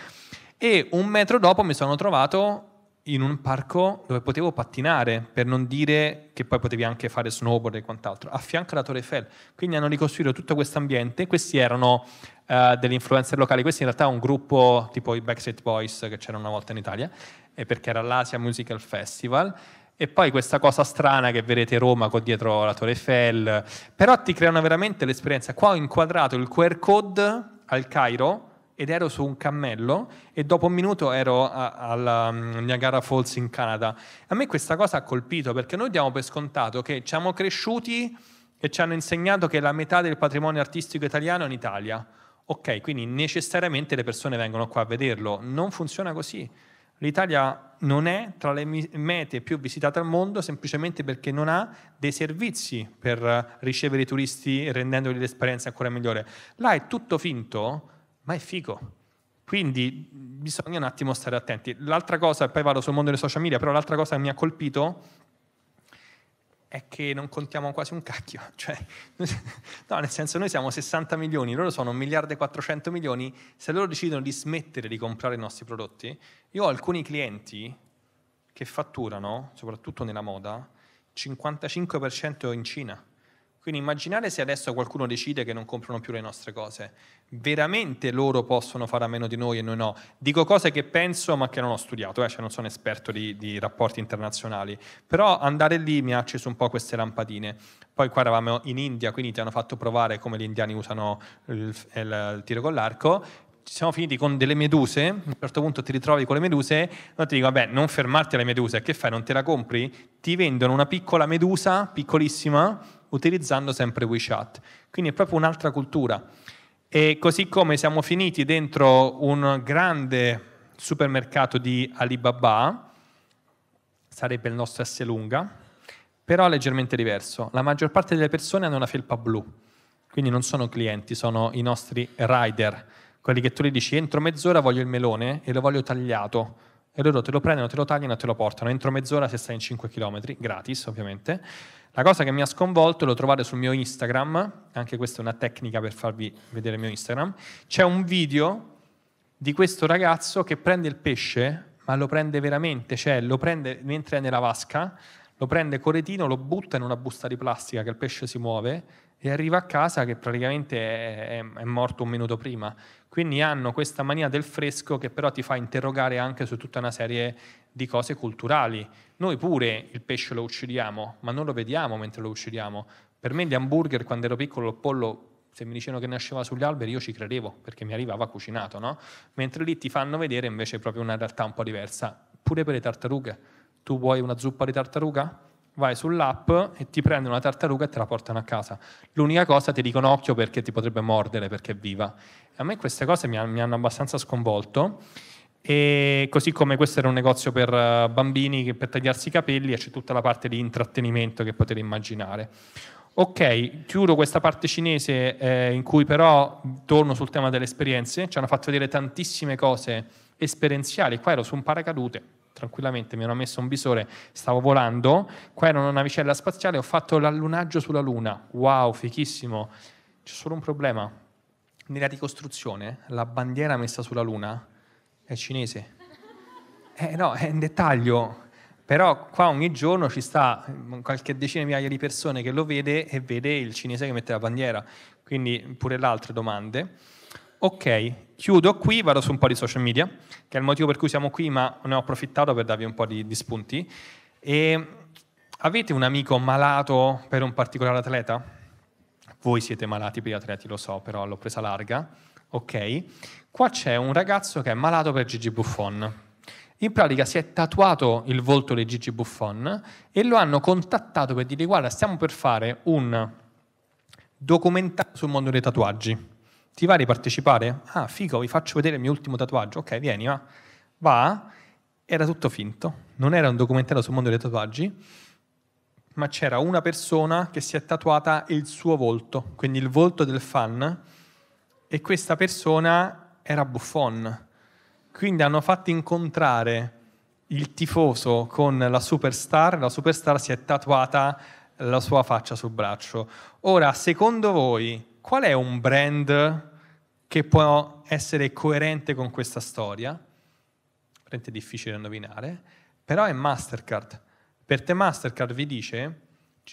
E un metro dopo mi sono trovato in un parco dove potevo pattinare, per non dire che poi potevi anche fare snowboard e quant'altro, a fianco alla Torre Eiffel. Quindi hanno ricostruito tutto questo ambiente. Questi erano uh, degli influencer locali, questi in realtà è un gruppo tipo i Backstreet Boys che c'era una volta in Italia, eh, perché era l'Asia Musical Festival. E poi questa cosa strana che vedete Roma con dietro la Torre Eiffel, però ti creano veramente l'esperienza. Qua ho inquadrato il QR code al Cairo, ed ero su un cammello e dopo un minuto ero al um, Niagara Falls in Canada. A me questa cosa ha colpito perché noi diamo per scontato che siamo cresciuti e ci hanno insegnato che la metà del patrimonio artistico italiano è in Italia. Ok, quindi necessariamente le persone vengono qua a vederlo. Non funziona così. L'Italia non è tra le mete più visitate al mondo semplicemente perché non ha dei servizi per ricevere i turisti rendendogli l'esperienza ancora migliore. Là è tutto finto ma è figo. Quindi bisogna un attimo stare attenti. L'altra cosa, poi vado sul mondo dei social media, però l'altra cosa che mi ha colpito è che non contiamo quasi un cacchio. <laughs> Cioè, no, nel senso noi siamo 60 milioni, loro sono 1 miliardo e 400 milioni, se loro decidono di smettere di comprare i nostri prodotti, io ho alcuni clienti che fatturano, soprattutto nella moda, 55% in Cina. Quindi immaginare se adesso qualcuno decide che non comprano più le nostre cose. Veramente loro possono fare a meno di noi e noi no. Dico cose che penso ma che non ho studiato, eh, cioè non sono esperto di, di, rapporti internazionali. Però andare lì mi ha acceso un po' queste lampadine. Poi qua eravamo in India, quindi ti hanno fatto provare come gli indiani usano il, il, il tiro con l'arco ci siamo finiti con delle meduse, a un certo punto ti ritrovi con le meduse, no, ti dico, vabbè, non fermarti alle meduse, che fai, non te la compri? Ti vendono una piccola medusa, piccolissima, utilizzando sempre WeChat. Quindi è proprio un'altra cultura. E così come siamo finiti dentro un grande supermercato di Alibaba, sarebbe il nostro S lunga, però leggermente diverso. La maggior parte delle persone hanno una felpa blu, quindi non sono clienti, sono i nostri rider, quelli che tu gli dici entro mezz'ora voglio il melone e lo voglio tagliato. E loro te lo prendono, te lo tagliano e te lo portano entro mezz'ora se stai in 5 km, gratis ovviamente. La cosa che mi ha sconvolto, lo trovate sul mio Instagram, anche questa è una tecnica per farvi vedere il mio Instagram, c'è un video di questo ragazzo che prende il pesce, ma lo prende veramente, cioè lo prende mentre è nella vasca, lo prende coretino, lo butta in una busta di plastica che il pesce si muove e arriva a casa che praticamente è, è, è morto un minuto prima. Quindi hanno questa mania del fresco che però ti fa interrogare anche su tutta una serie di cose culturali. Noi pure il pesce lo uccidiamo, ma non lo vediamo mentre lo uccidiamo. Per me gli hamburger, quando ero piccolo, il pollo, se mi dicevano che nasceva sugli alberi, io ci credevo, perché mi arrivava cucinato, no? Mentre lì ti fanno vedere invece proprio una realtà un po' diversa. Pure per le tartarughe. Tu vuoi una zuppa di tartaruga? vai sull'app e ti prendono una tartaruga e te la portano a casa. L'unica cosa ti dicono occhio perché ti potrebbe mordere perché è viva. A me queste cose mi, hanno abbastanza sconvolto e così come questo era un negozio per eh, bambini per tagliarsi i capelli e c'è tutta la parte di intrattenimento che potete immaginare. Ok, chiudo questa parte cinese eh, in cui però torno sul tema delle esperienze, ci hanno fatto vedere tantissime cose esperienziali, qua ero su un paracadute, tranquillamente mi hanno messo un visore, stavo volando, qua ero in una navicella spaziale, ho fatto l'allunaggio sulla Luna, wow, fichissimo, c'è solo un problema, nella ricostruzione la bandiera messa sulla Luna è cinese. Eh no, è un dettaglio, però qua ogni giorno ci sta mm, qualche decina di migliaia di persone che lo vede e vede il cinese che mette la bandiera, quindi pure le altre domande. Ok, chiudo qui, vado su un po' di social media, che è il motivo per cui siamo qui, ma ne ho approfittato per darvi un po' di, di spunti. E avete un amico malato per un particolare atleta? Voi siete malati per gli atleti, lo so, però l'ho presa larga. Ok? Qua c'è un ragazzo che è malato per Gigi Buffon. In pratica si è tatuato il volto di Gigi Buffon e lo hanno contattato per dire guarda stiamo per fare un documentario sul mondo dei tatuaggi. Ti va di partecipare? Ah, figo, vi faccio vedere il mio ultimo tatuaggio. Ok, vieni, va. Va, era tutto finto. Non era un documentario sul mondo dei tatuaggi, ma c'era una persona che si è tatuata il suo volto, quindi il volto del fan, e questa persona era Buffon. Quindi hanno fatto incontrare il tifoso con la superstar, la superstar si è tatuata la sua faccia sul braccio. Ora, secondo voi, qual è un brand che può essere coerente con questa storia? Veramente difficile da indovinare, però è Mastercard. Per te Mastercard vi dice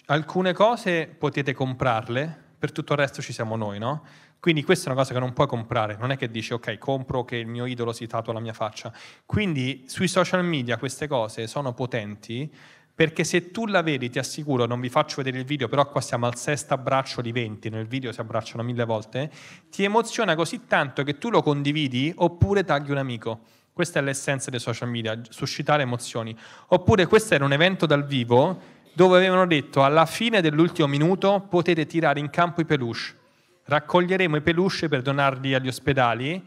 alcune cose potete comprarle, per tutto il resto ci siamo noi, no? Quindi questa è una cosa che non puoi comprare, non è che dici ok compro che il mio idolo si tatua la mia faccia. Quindi sui social media queste cose sono potenti perché se tu la vedi ti assicuro, non vi faccio vedere il video, però qua siamo al sesto abbraccio di 20, nel video si abbracciano mille volte, ti emoziona così tanto che tu lo condividi oppure tagli un amico. Questa è l'essenza dei social media, suscitare emozioni. Oppure questo era un evento dal vivo dove avevano detto alla fine dell'ultimo minuto potete tirare in campo i peluche raccoglieremo i peluche per donarli agli ospedali,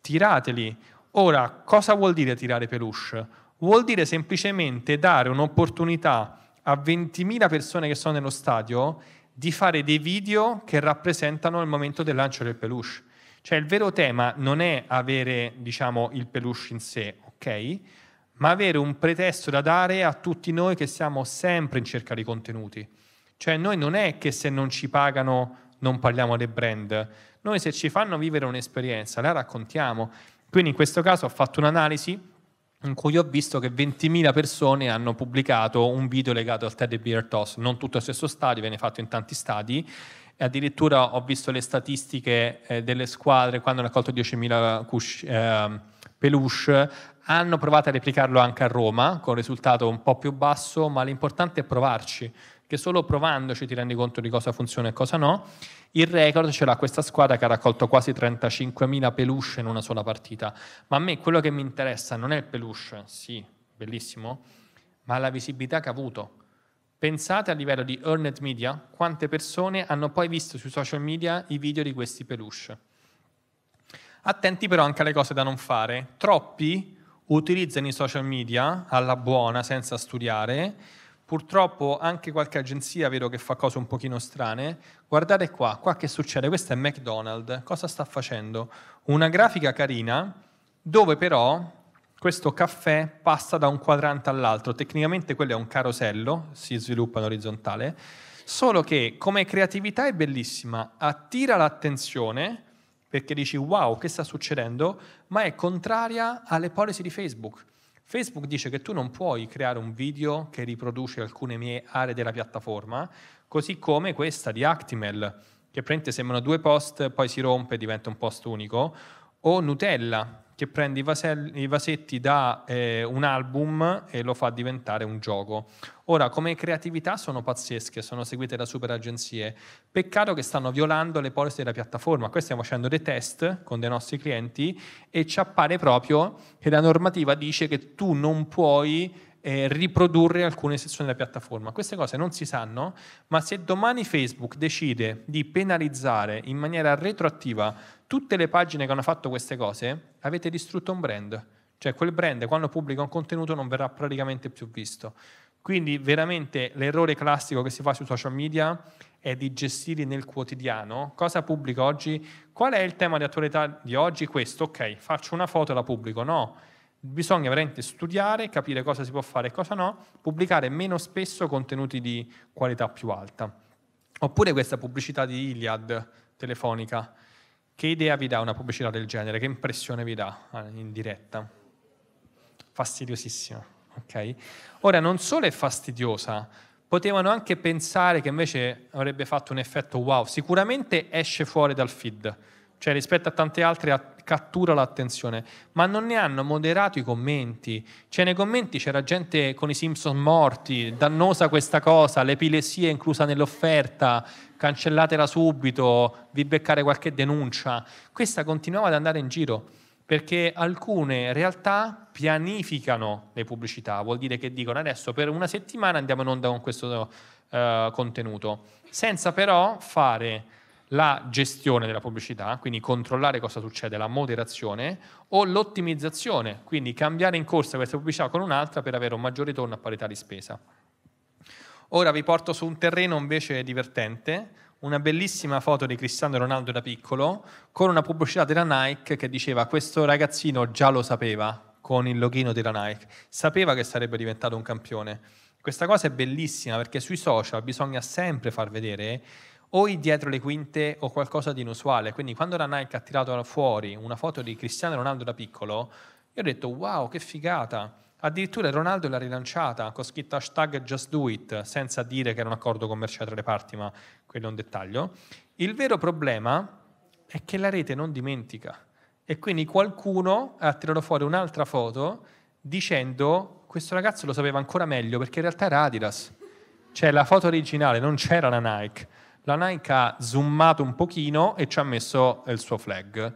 tirateli. Ora, cosa vuol dire tirare peluche? Vuol dire semplicemente dare un'opportunità a 20.000 persone che sono nello stadio di fare dei video che rappresentano il momento del lancio del peluche. Cioè il vero tema non è avere, diciamo, il peluche in sé, ok? Ma avere un pretesto da dare a tutti noi che siamo sempre in cerca di contenuti. Cioè noi non è che se non ci pagano non parliamo dei brand. Noi se ci fanno vivere un'esperienza, la raccontiamo. Quindi in questo caso ho fatto un'analisi in cui ho visto che 20.000 persone hanno pubblicato un video legato al Teddy Bear Toss, non tutto al stesso stadio, viene fatto in tanti stadi, e addirittura ho visto le statistiche eh, delle squadre quando hanno raccolto 10.000 cush, eh, peluche, hanno provato a replicarlo anche a Roma, con un risultato un po' più basso, ma l'importante è provarci, che solo provandoci ti rendi conto di cosa funziona e cosa no. Il record ce l'ha questa squadra che ha raccolto quasi 35.000 peluche in una sola partita, ma a me quello che mi interessa non è il peluche, sì, bellissimo, ma la visibilità che ha avuto. Pensate a livello di earned media quante persone hanno poi visto sui social media i video di questi peluche. Attenti però anche alle cose da non fare. Troppi utilizzano i social media alla buona senza studiare Purtroppo anche qualche agenzia vedo che fa cose un pochino strane. Guardate qua, qua che succede? Questo è McDonald's. Cosa sta facendo? Una grafica carina dove però questo caffè passa da un quadrante all'altro. Tecnicamente quello è un carosello, si sviluppa in orizzontale, solo che come creatività è bellissima, attira l'attenzione perché dici wow, che sta succedendo, ma è contraria alle policy di Facebook. Facebook dice che tu non puoi creare un video che riproduce alcune mie aree della piattaforma, così come questa di Actimel, che prende sembrano due post, poi si rompe e diventa un post unico, o Nutella, che prende i, vaselli, i vasetti da eh, un album e lo fa diventare un gioco. Ora, come creatività sono pazzesche, sono seguite da super agenzie. Peccato che stanno violando le policy della piattaforma. Qui stiamo facendo dei test con dei nostri clienti e ci appare proprio che la normativa dice che tu non puoi eh, riprodurre alcune sezioni della piattaforma. Queste cose non si sanno, ma se domani Facebook decide di penalizzare in maniera retroattiva tutte le pagine che hanno fatto queste cose, avete distrutto un brand. Cioè quel brand quando pubblica un contenuto non verrà praticamente più visto. Quindi veramente l'errore classico che si fa sui social media è di gestire nel quotidiano cosa pubblico oggi, qual è il tema di attualità di oggi? Questo, ok, faccio una foto e la pubblico, no. Bisogna veramente studiare, capire cosa si può fare e cosa no, pubblicare meno spesso contenuti di qualità più alta. Oppure questa pubblicità di Iliad telefonica, che idea vi dà una pubblicità del genere? Che impressione vi dà eh, in diretta? Fastidiosissima, ok? Ora, non solo è fastidiosa, potevano anche pensare che invece avrebbe fatto un effetto wow, sicuramente esce fuori dal feed cioè rispetto a tante altre a- cattura l'attenzione, ma non ne hanno moderato i commenti. Cioè nei commenti c'era gente con i Simpson morti, dannosa questa cosa, l'epilessia inclusa nell'offerta, cancellatela subito, vi beccare qualche denuncia. Questa continuava ad andare in giro perché alcune realtà pianificano le pubblicità, vuol dire che dicono adesso per una settimana andiamo in onda con questo uh, contenuto, senza però fare la gestione della pubblicità, quindi controllare cosa succede, la moderazione, o l'ottimizzazione, quindi cambiare in corsa questa pubblicità con un'altra per avere un maggior ritorno a parità di spesa. Ora vi porto su un terreno invece divertente, una bellissima foto di Cristiano Ronaldo da piccolo, con una pubblicità della Nike che diceva questo ragazzino già lo sapeva, con il login della Nike, sapeva che sarebbe diventato un campione. Questa cosa è bellissima perché sui social bisogna sempre far vedere o dietro le quinte o qualcosa di inusuale. Quindi quando la Nike ha tirato fuori una foto di Cristiano Ronaldo da piccolo, io ho detto wow, che figata. Addirittura Ronaldo l'ha rilanciata con scritto hashtag Just Do It, senza dire che era un accordo commerciale tra le parti, ma quello è un dettaglio. Il vero problema è che la rete non dimentica e quindi qualcuno ha tirato fuori un'altra foto dicendo questo ragazzo lo sapeva ancora meglio perché in realtà era Adidas. Cioè la foto originale non c'era la Nike la Nike ha zoomato un pochino e ci ha messo il suo flag.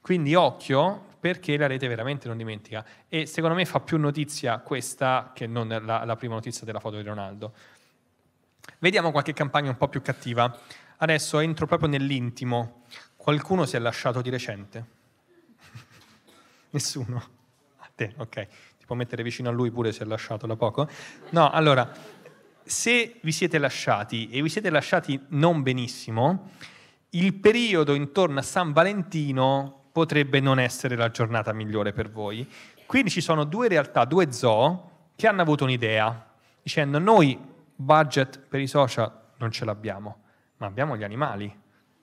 Quindi occhio perché la rete veramente non dimentica. E secondo me fa più notizia questa che non la, la prima notizia della foto di Ronaldo. Vediamo qualche campagna un po' più cattiva. Adesso entro proprio nell'intimo. Qualcuno si è lasciato di recente? <laughs> Nessuno? A te, ok. Ti può mettere vicino a lui pure se è lasciato da poco? No, allora, se vi siete lasciati e vi siete lasciati non benissimo, il periodo intorno a San Valentino potrebbe non essere la giornata migliore per voi. Quindi ci sono due realtà, due zoo, che hanno avuto un'idea, dicendo noi budget per i social non ce l'abbiamo, ma abbiamo gli animali,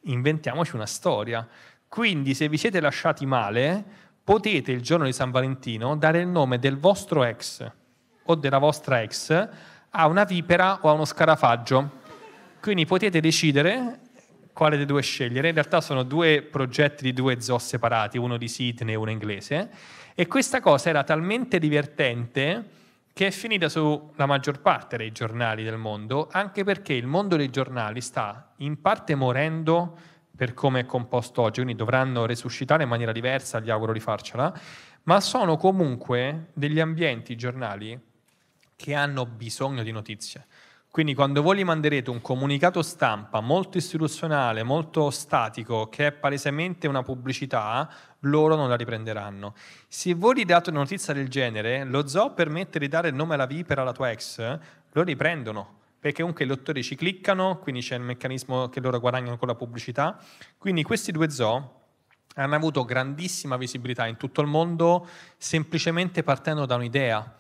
inventiamoci una storia. Quindi se vi siete lasciati male, potete il giorno di San Valentino dare il nome del vostro ex o della vostra ex a una vipera o a uno scarafaggio. Quindi potete decidere quale dei due scegliere. In realtà sono due progetti di due zoo separati, uno di Sydney e uno inglese. E questa cosa era talmente divertente che è finita sulla maggior parte dei giornali del mondo, anche perché il mondo dei giornali sta in parte morendo per come è composto oggi, quindi dovranno resuscitare in maniera diversa, gli auguro di farcela, ma sono comunque degli ambienti giornali che hanno bisogno di notizie. Quindi quando voi gli manderete un comunicato stampa molto istituzionale, molto statico, che è palesemente una pubblicità, loro non la riprenderanno. Se voi gli date una notizia del genere, lo zoo permette di dare il nome alla vipera alla tua ex, lo riprendono, perché comunque i lettori ci cliccano, quindi c'è il meccanismo che loro guadagnano con la pubblicità. Quindi questi due zoo hanno avuto grandissima visibilità in tutto il mondo semplicemente partendo da un'idea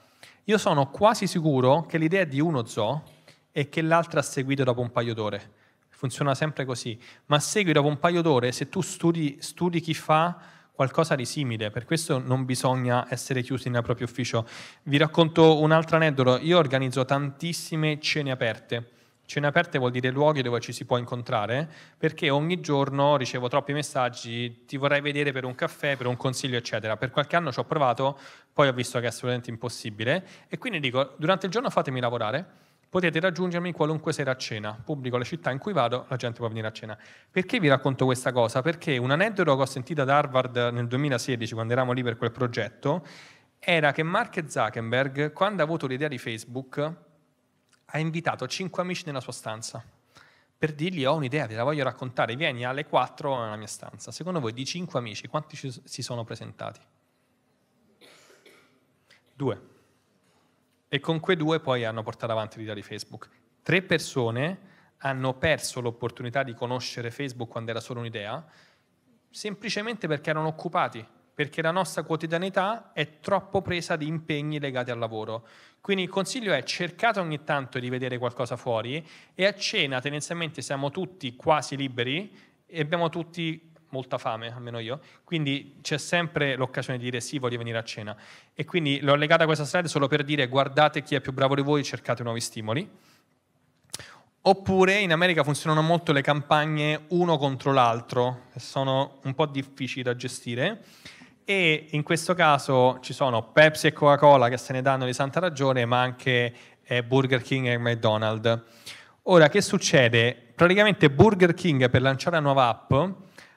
io sono quasi sicuro che l'idea di uno zoo è che l'altra ha seguito dopo un paio d'ore. Funziona sempre così, ma segui dopo un paio d'ore se tu studi, studi chi fa qualcosa di simile, per questo non bisogna essere chiusi nel proprio ufficio. Vi racconto un altro aneddoto, io organizzo tantissime cene aperte Cene aperte vuol dire luoghi dove ci si può incontrare, perché ogni giorno ricevo troppi messaggi, ti vorrei vedere per un caffè, per un consiglio, eccetera. Per qualche anno ci ho provato, poi ho visto che è assolutamente impossibile e quindi dico, durante il giorno fatemi lavorare, potete raggiungermi qualunque sera a cena, pubblico le città in cui vado, la gente può venire a cena. Perché vi racconto questa cosa? Perché un aneddoto che ho sentito ad Harvard nel 2016, quando eravamo lì per quel progetto, era che Mark Zuckerberg, quando ha avuto l'idea di Facebook, ha invitato cinque amici nella sua stanza per dirgli ho un'idea, te la voglio raccontare, vieni alle 4 nella mia stanza. Secondo voi di cinque amici quanti si sono presentati? Due. E con quei due poi hanno portato avanti l'idea di Facebook. Tre persone hanno perso l'opportunità di conoscere Facebook quando era solo un'idea, semplicemente perché erano occupati, perché la nostra quotidianità è troppo presa di impegni legati al lavoro. Quindi il consiglio è cercate ogni tanto di vedere qualcosa fuori e a cena tendenzialmente siamo tutti quasi liberi e abbiamo tutti molta fame, almeno io, quindi c'è sempre l'occasione di dire sì, voglio venire a cena. E quindi l'ho legata a questa slide solo per dire guardate chi è più bravo di voi, cercate nuovi stimoli. Oppure in America funzionano molto le campagne uno contro l'altro, sono un po' difficili da gestire e in questo caso ci sono Pepsi e Coca-Cola che se ne danno di santa ragione, ma anche eh, Burger King e McDonald's. Ora, che succede? Praticamente Burger King per lanciare la nuova app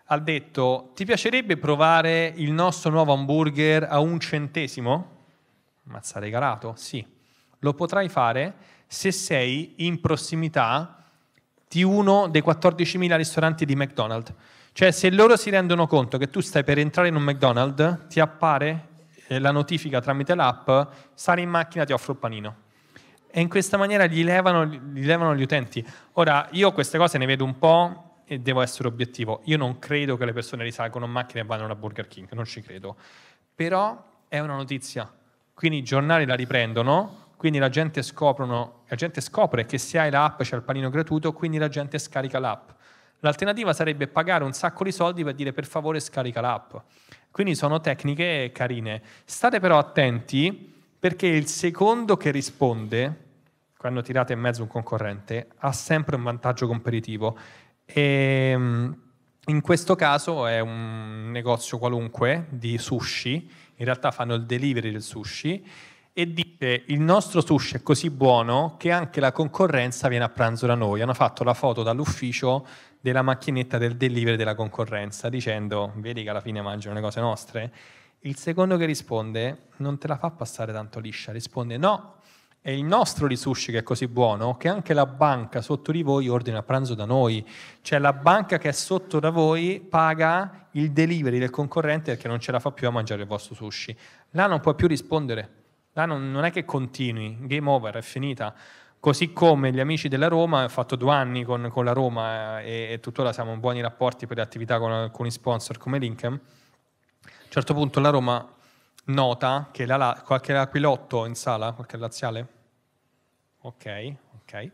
ha detto ti piacerebbe provare il nostro nuovo hamburger a un centesimo? Mazza regalato? Sì. Lo potrai fare se sei in prossimità di uno dei 14.000 ristoranti di McDonald's. Cioè se loro si rendono conto che tu stai per entrare in un McDonald's, ti appare eh, la notifica tramite l'app, sali in macchina, ti offro il panino. E in questa maniera gli levano, gli levano gli utenti. Ora, io queste cose ne vedo un po' e devo essere obiettivo. Io non credo che le persone risalgono in macchina e vanno a Burger King, non ci credo. Però è una notizia. Quindi i giornali la riprendono, quindi la gente, scoprono, la gente scopre che se hai l'app c'è il panino gratuito, quindi la gente scarica l'app. L'alternativa sarebbe pagare un sacco di soldi per dire per favore scarica l'app. Quindi sono tecniche carine. State però attenti perché il secondo che risponde, quando tirate in mezzo un concorrente, ha sempre un vantaggio competitivo. E ehm, in questo caso è un negozio qualunque di sushi, in realtà fanno il delivery del sushi e dice il nostro sushi è così buono che anche la concorrenza viene a pranzo da noi. Hanno fatto la foto dall'ufficio della macchinetta del delivery della concorrenza dicendo vedi che alla fine mangiano le cose nostre. Il secondo che risponde non te la fa passare tanto liscia, risponde no, è il nostro di sushi che è così buono che anche la banca sotto di voi ordina a pranzo da noi. Cioè la banca che è sotto da voi paga il delivery del concorrente perché non ce la fa più a mangiare il vostro sushi. Là non puoi più rispondere, là non, non è che continui, game over, è finita. Così come gli amici della Roma, ho fatto due anni con, con la Roma eh, e, e, tuttora siamo in buoni rapporti per le attività con alcuni sponsor come Linkem. A un certo punto la Roma nota che la, qualche aquilotto in sala, qualche laziale, ok, ok,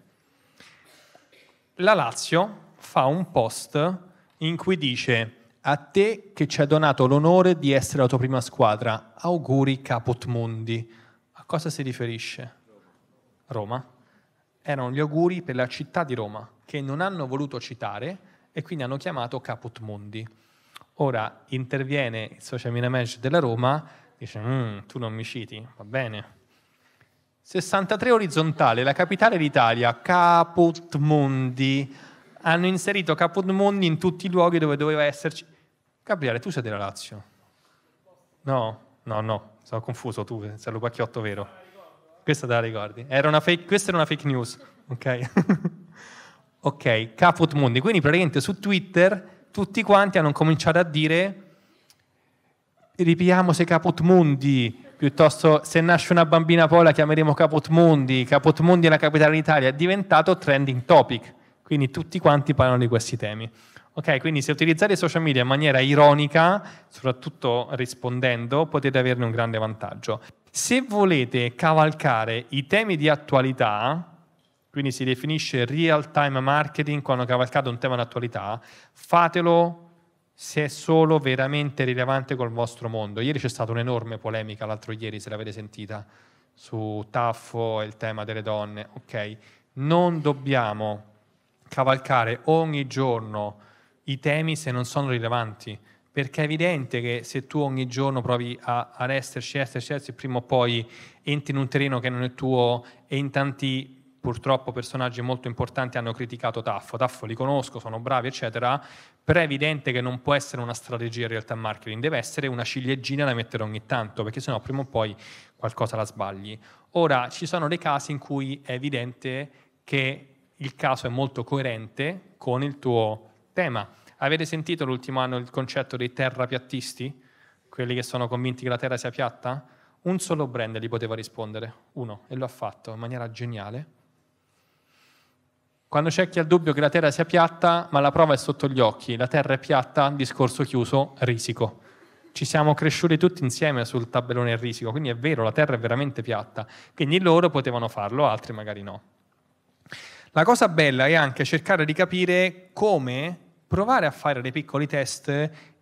la Lazio fa un post in cui dice a te che ci hai donato l'onore di essere la tua prima squadra, auguri Caput Mundi. A cosa si riferisce? Roma erano gli auguri per la città di Roma, che non hanno voluto citare e quindi hanno chiamato Caput Mundi. Ora interviene il social media manager della Roma, dice mm, tu non mi citi, va bene. 63 orizzontale, la capitale d'Italia, Caput Mundi. Hanno inserito Caput Mundi in tutti i luoghi dove doveva esserci. Gabriele, tu sei della Lazio? No, no, no, sono confuso, tu sei lo pacchiotto vero. Questa te la ricordi? Era fake, questa era una fake news, ok? <laughs> ok, Caput Mundi. Quindi praticamente su Twitter tutti quanti hanno cominciato a dire ripiamo se Caput Mundi, piuttosto se nasce una bambina poi la chiameremo Caput Mundi, Caput Mundi è la capitale d'Italia, è diventato trending topic. Quindi tutti quanti parlano di questi temi. Ok, quindi se utilizzate i social media in maniera ironica, soprattutto rispondendo, potete averne un grande vantaggio. Se volete cavalcare i temi di attualità, quindi si definisce real time marketing quando cavalcate un tema di attualità, fatelo se è solo veramente rilevante col vostro mondo. Ieri c'è stata un'enorme polemica, l'altro ieri se l'avete sentita, su Taffo e il tema delle donne. Ok, non dobbiamo cavalcare ogni giorno i temi se non sono rilevanti perché è evidente che se tu ogni giorno provi a, ad esserci, esserci, esserci, prima o poi entri in un terreno che non è tuo e in tanti purtroppo personaggi molto importanti hanno criticato Taffo, Taffo li conosco, sono bravi eccetera, però è evidente che non può essere una strategia in realtà marketing, deve essere una ciliegina da mettere ogni tanto, perché sennò prima o poi qualcosa la sbagli. Ora, ci sono dei casi in cui è evidente che il caso è molto coerente con il tuo tema Avete sentito l'ultimo anno il concetto dei terrapiattisti? Quelli che sono convinti che la Terra sia piatta? Un solo brand gli poteva rispondere, uno, e lo ha fatto in maniera geniale. Quando c'è chi ha il dubbio che la Terra sia piatta, ma la prova è sotto gli occhi, la Terra è piatta, discorso chiuso, risico ci siamo cresciuti tutti insieme sul tabellone del risico, quindi è vero, la Terra è veramente piatta, quindi loro potevano farlo, altri magari no. La cosa bella è anche cercare di capire come provare a fare dei piccoli test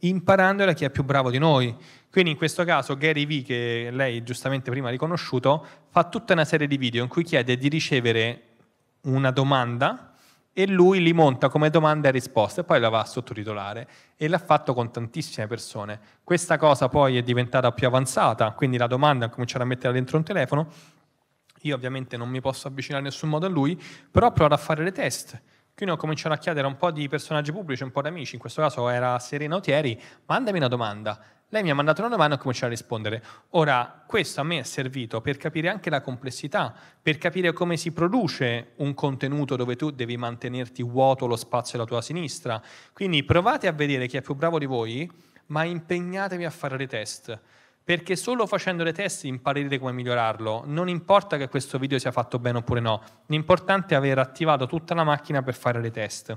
imparando da chi è più bravo di noi. Quindi in questo caso Gary Vee, che lei giustamente prima ha riconosciuto, fa tutta una serie di video in cui chiede di ricevere una domanda e lui li monta come domanda e risposta e poi la va a sottotitolare e l'ha fatto con tantissime persone. Questa cosa poi è diventata più avanzata, quindi la domanda ha cominciato a metterla dentro un telefono. Io ovviamente non mi posso avvicinare in nessun modo a lui, però ho provato a fare dei test che uno cominciano a chiedere un po' di personaggi pubblici, un po' di amici, in questo caso era Serena Otieri, mandami una domanda. Lei mi ha mandato una domanda e ho cominciato a rispondere. Ora, questo a me è servito per capire anche la complessità, per capire come si produce un contenuto dove tu devi mantenerti vuoto lo spazio alla tua sinistra. Quindi provate a vedere chi è più bravo di voi, ma impegnatevi a fare dei test perché solo facendo le test imparerete come migliorarlo. Non importa che questo video sia fatto bene oppure no, l'importante è aver attivato tutta la macchina per fare le test.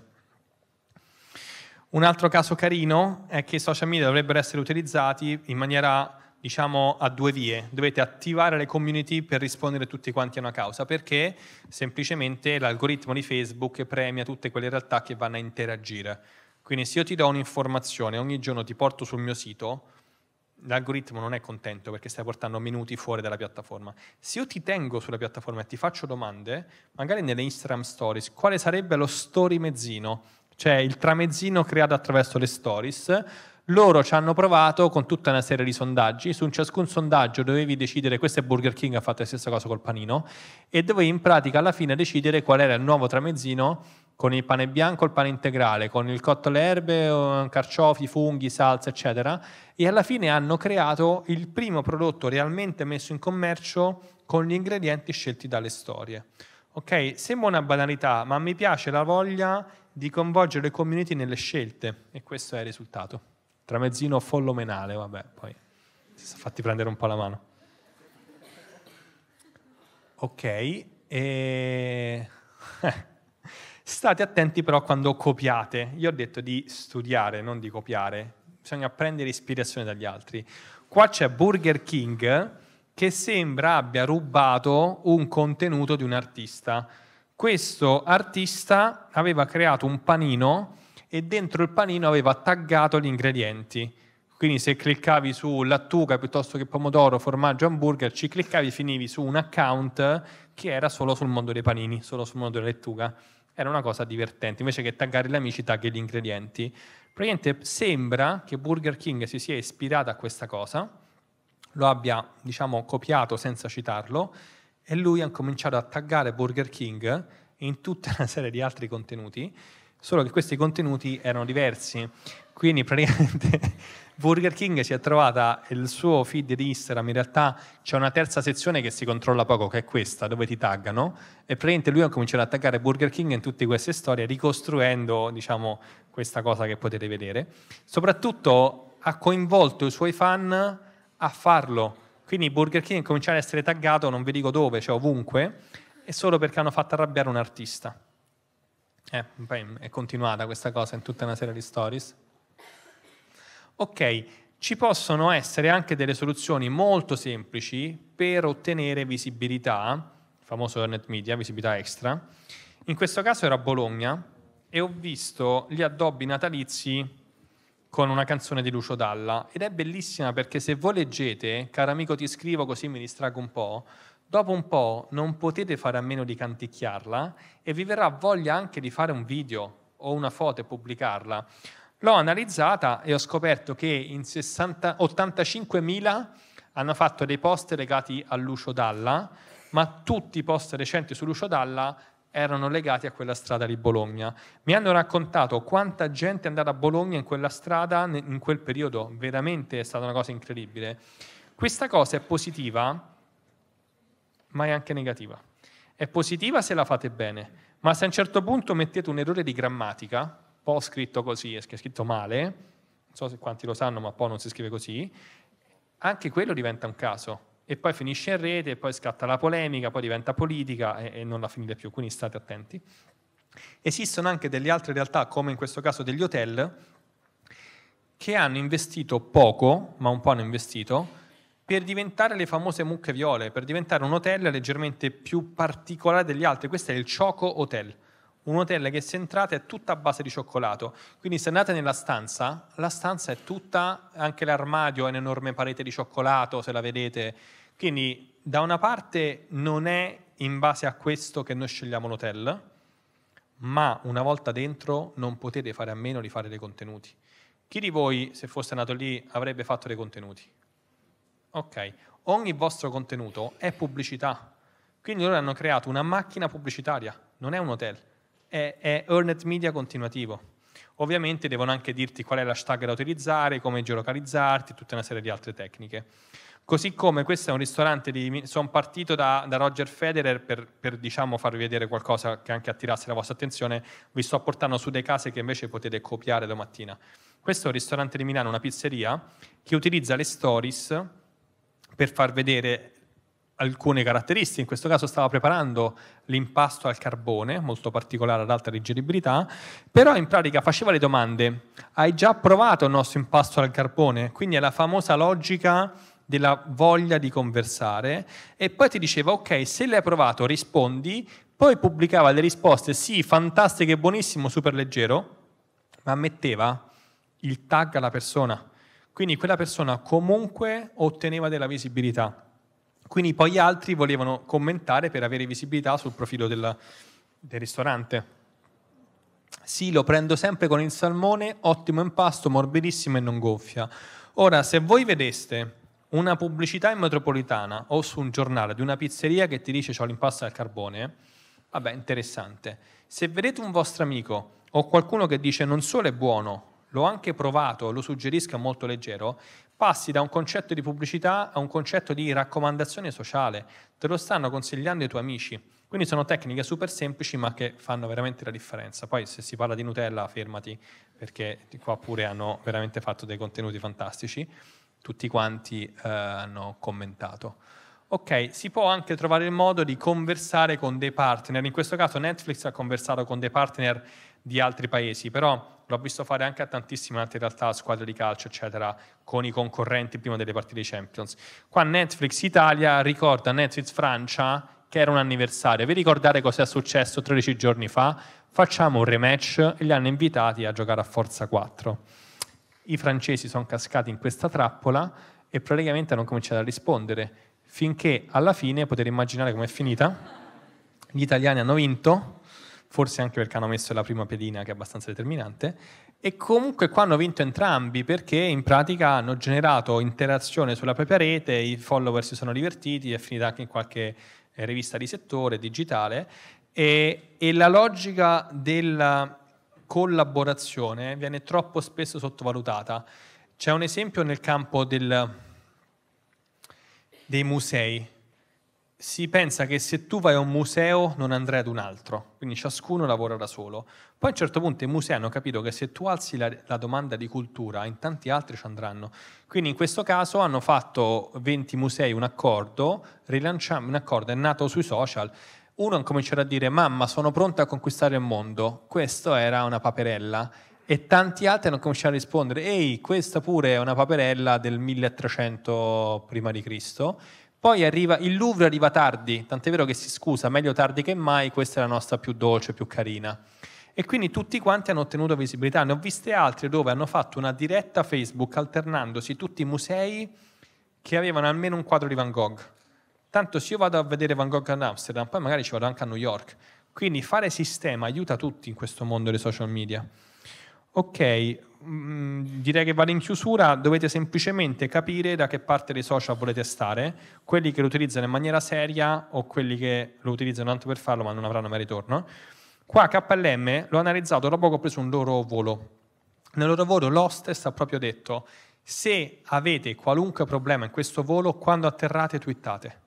Un altro caso carino è che i social media dovrebbero essere utilizzati in maniera diciamo a due vie, dovete attivare le community per rispondere tutti quanti a una causa, perché semplicemente l'algoritmo di Facebook premia tutte quelle realtà che vanno a interagire. Quindi se io ti do un'informazione, ogni giorno ti porto sul mio sito, l'algoritmo non è contento perché stai portando minuti fuori dalla piattaforma. Se io ti tengo sulla piattaforma e ti faccio domande, magari nelle Instagram stories, quale sarebbe lo story mezzino? Cioè il tramezzino creato attraverso le stories. Loro ci hanno provato con tutta una serie di sondaggi, su ciascun sondaggio dovevi decidere, questo è Burger King, ha fatto la stessa cosa col panino, e dovevi in pratica alla fine decidere qual era il nuovo tramezzino con il pane bianco, il pane integrale, con il cotto alle erbe, eh, carciofi, funghi, salsa, eccetera, e alla fine hanno creato il primo prodotto realmente messo in commercio con gli ingredienti scelti dalle storie. Ok, sembra una banalità, ma mi piace la voglia di coinvolgere le community nelle scelte e questo è il risultato. Tramezzino follomenale, vabbè, poi si sono fatti prendere un po' la mano. Ok, e... <laughs> State attenti però quando copiate. Io ho detto di studiare, non di copiare. Bisogna prendere ispirazione dagli altri. Qua c'è Burger King che sembra abbia rubato un contenuto di un artista. Questo artista aveva creato un panino e dentro il panino aveva taggato gli ingredienti. Quindi se cliccavi su lattuga piuttosto che pomodoro, formaggio, hamburger, ci cliccavi e finivi su un account che era solo sul mondo dei panini, solo sul mondo della lattuga era una cosa divertente, invece che taggare gli amici, tagli gli ingredienti. Praticamente sembra che Burger King si sia ispirato a questa cosa, lo abbia, diciamo, copiato senza citarlo, e lui ha cominciato a taggare Burger King in tutta una serie di altri contenuti, solo che questi contenuti erano diversi. Quindi praticamente Burger King si è trovata il suo feed di Instagram, in realtà c'è una terza sezione che si controlla poco, che è questa, dove ti taggano, e praticamente lui ha cominciato ad attaccare Burger King in tutte queste storie, ricostruendo, diciamo, questa cosa che potete vedere. Soprattutto ha coinvolto i suoi fan a farlo, quindi Burger King cominciare ad essere taggato, non vi dico dove, cioè ovunque, e solo perché hanno fatto arrabbiare un artista. Eh, è continuata questa cosa in tutta una serie di stories ok, ci possono essere anche delle soluzioni molto semplici per ottenere visibilità, il famoso Earned Media, visibilità extra. In questo caso era a Bologna e ho visto gli addobbi natalizi con una canzone di Lucio Dalla ed è bellissima perché se voi leggete, caro amico ti scrivo così mi distrago un po', dopo un po' non potete fare a meno di canticchiarla e vi verrà voglia anche di fare un video o una foto e pubblicarla. L'ho analizzata e ho scoperto che in 60, 85.000 hanno fatto dei post legati a Lucio Dalla, ma tutti i post recenti su Lucio Dalla erano legati a quella strada di Bologna. Mi hanno raccontato quanta gente è andata a Bologna in quella strada in quel periodo, veramente è stata una cosa incredibile. Questa cosa è positiva, ma è anche negativa. È positiva se la fate bene, ma se a un certo punto mettete un errore di grammatica, Po' scritto così, è scritto male, non so se quanti lo sanno, ma Po' non si scrive così, anche quello diventa un caso. E poi finisce in rete, poi scatta la polemica, poi diventa politica e, e non la finite più, quindi state attenti. Esistono anche delle altre realtà, come in questo caso degli hotel, che hanno investito poco, ma un po' hanno investito, per diventare le famose mucche viole, per diventare un hotel leggermente più particolare degli altri. Questo è il Choco Hotel un hotel che se entrate è tutta a base di cioccolato, quindi se andate nella stanza, la stanza è tutta, anche l'armadio è un'enorme parete di cioccolato, se la vedete, quindi da una parte non è in base a questo che noi scegliamo l'hotel, ma una volta dentro non potete fare a meno di fare dei contenuti. Chi di voi, se fosse nato lì, avrebbe fatto dei contenuti? Ok, ogni vostro contenuto è pubblicità, quindi loro hanno creato una macchina pubblicitaria, non è un hotel è, è earned media continuativo. Ovviamente devono anche dirti qual è l'hashtag da utilizzare, come geolocalizzarti, tutta una serie di altre tecniche. Così come questo è un ristorante di... Sono partito da, da Roger Federer per, per diciamo, farvi vedere qualcosa che anche attirasse la vostra attenzione. Vi sto portando su dei casi che invece potete copiare domattina. Questo è un ristorante di Milano, una pizzeria, che utilizza le stories per far vedere alcune caratteristiche, in questo caso stava preparando l'impasto al carbone, molto particolare ad alta digeribilità, però in pratica faceva le domande, hai già provato il nostro impasto al carbone? Quindi è la famosa logica della voglia di conversare e poi ti diceva ok, se l'hai provato rispondi, poi pubblicava le risposte sì, fantastiche, buonissimo, super leggero, ma metteva il tag alla persona. Quindi quella persona comunque otteneva della visibilità. Quindi poi altri volevano commentare per avere visibilità sul profilo della, del ristorante. Sì, lo prendo sempre con il salmone, ottimo impasto, morbidissimo e non gonfia. Ora, se voi vedeste una pubblicità in metropolitana o su un giornale di una pizzeria che ti dice ho l'impasto al carbone, vabbè, interessante. Se vedete un vostro amico o qualcuno che dice non solo è buono, l'ho anche provato, lo suggerisco, è molto leggero, passi da un concetto di pubblicità a un concetto di raccomandazione sociale, te lo stanno consigliando i tuoi amici. Quindi sono tecniche super semplici ma che fanno veramente la differenza. Poi se si parla di Nutella fermati perché qua pure hanno veramente fatto dei contenuti fantastici, tutti quanti eh, hanno commentato. Ok, si può anche trovare il modo di conversare con dei partner, in questo caso Netflix ha conversato con dei partner di altri paesi, però l'ho visto fare anche a tantissime altre realtà, squadre di calcio, eccetera, con i concorrenti prima delle partite Champions. Qua Netflix Italia ricorda Netflix Francia che era un anniversario. Vi ricordate cosa è successo 13 giorni fa? Facciamo un rematch e li hanno invitati a giocare a Forza 4. I francesi sono cascati in questa trappola e praticamente hanno cominciato a rispondere finché alla fine, potete immaginare com'è finita, gli italiani hanno vinto forse anche perché hanno messo la prima pedina che è abbastanza determinante, e comunque qua hanno vinto entrambi perché in pratica hanno generato interazione sulla propria rete, i follower si sono divertiti, è finita anche in qualche eh, rivista di settore digitale e, e la logica della collaborazione viene troppo spesso sottovalutata. C'è un esempio nel campo del, dei musei si pensa che se tu vai a un museo non andrai ad un altro, quindi ciascuno lavora da solo. Poi a un certo punto i musei hanno capito che se tu alzi la, la domanda di cultura, in tanti altri ci andranno. Quindi in questo caso hanno fatto 20 musei un accordo, rilanciamo un accordo, è nato sui social, uno ha cominciato a dire mamma sono pronto a conquistare il mondo, questo era una paperella e tanti altri hanno cominciato a rispondere ehi questa pure è una paperella del 1300 prima di Cristo poi arriva, il Louvre arriva tardi, tant'è vero che si scusa, meglio tardi che mai, questa è la nostra più dolce, più carina. E quindi tutti quanti hanno ottenuto visibilità. Ne ho viste altre dove hanno fatto una diretta Facebook alternandosi tutti i musei che avevano almeno un quadro di Van Gogh. Tanto se io vado a vedere Van Gogh ad Amsterdam, poi magari ci vado anche a New York. Quindi fare sistema aiuta tutti in questo mondo dei social media. Ok, mm, direi che vado in chiusura, dovete semplicemente capire da che parte dei social volete stare, quelli che lo utilizzano in maniera seria o quelli che lo utilizzano tanto per farlo ma non avranno mai ritorno. Qua KLM l'ho analizzato da poco, ho preso un loro volo. Nel loro volo l'hostess ha proprio detto se avete qualunque problema in questo volo, quando atterrate twittate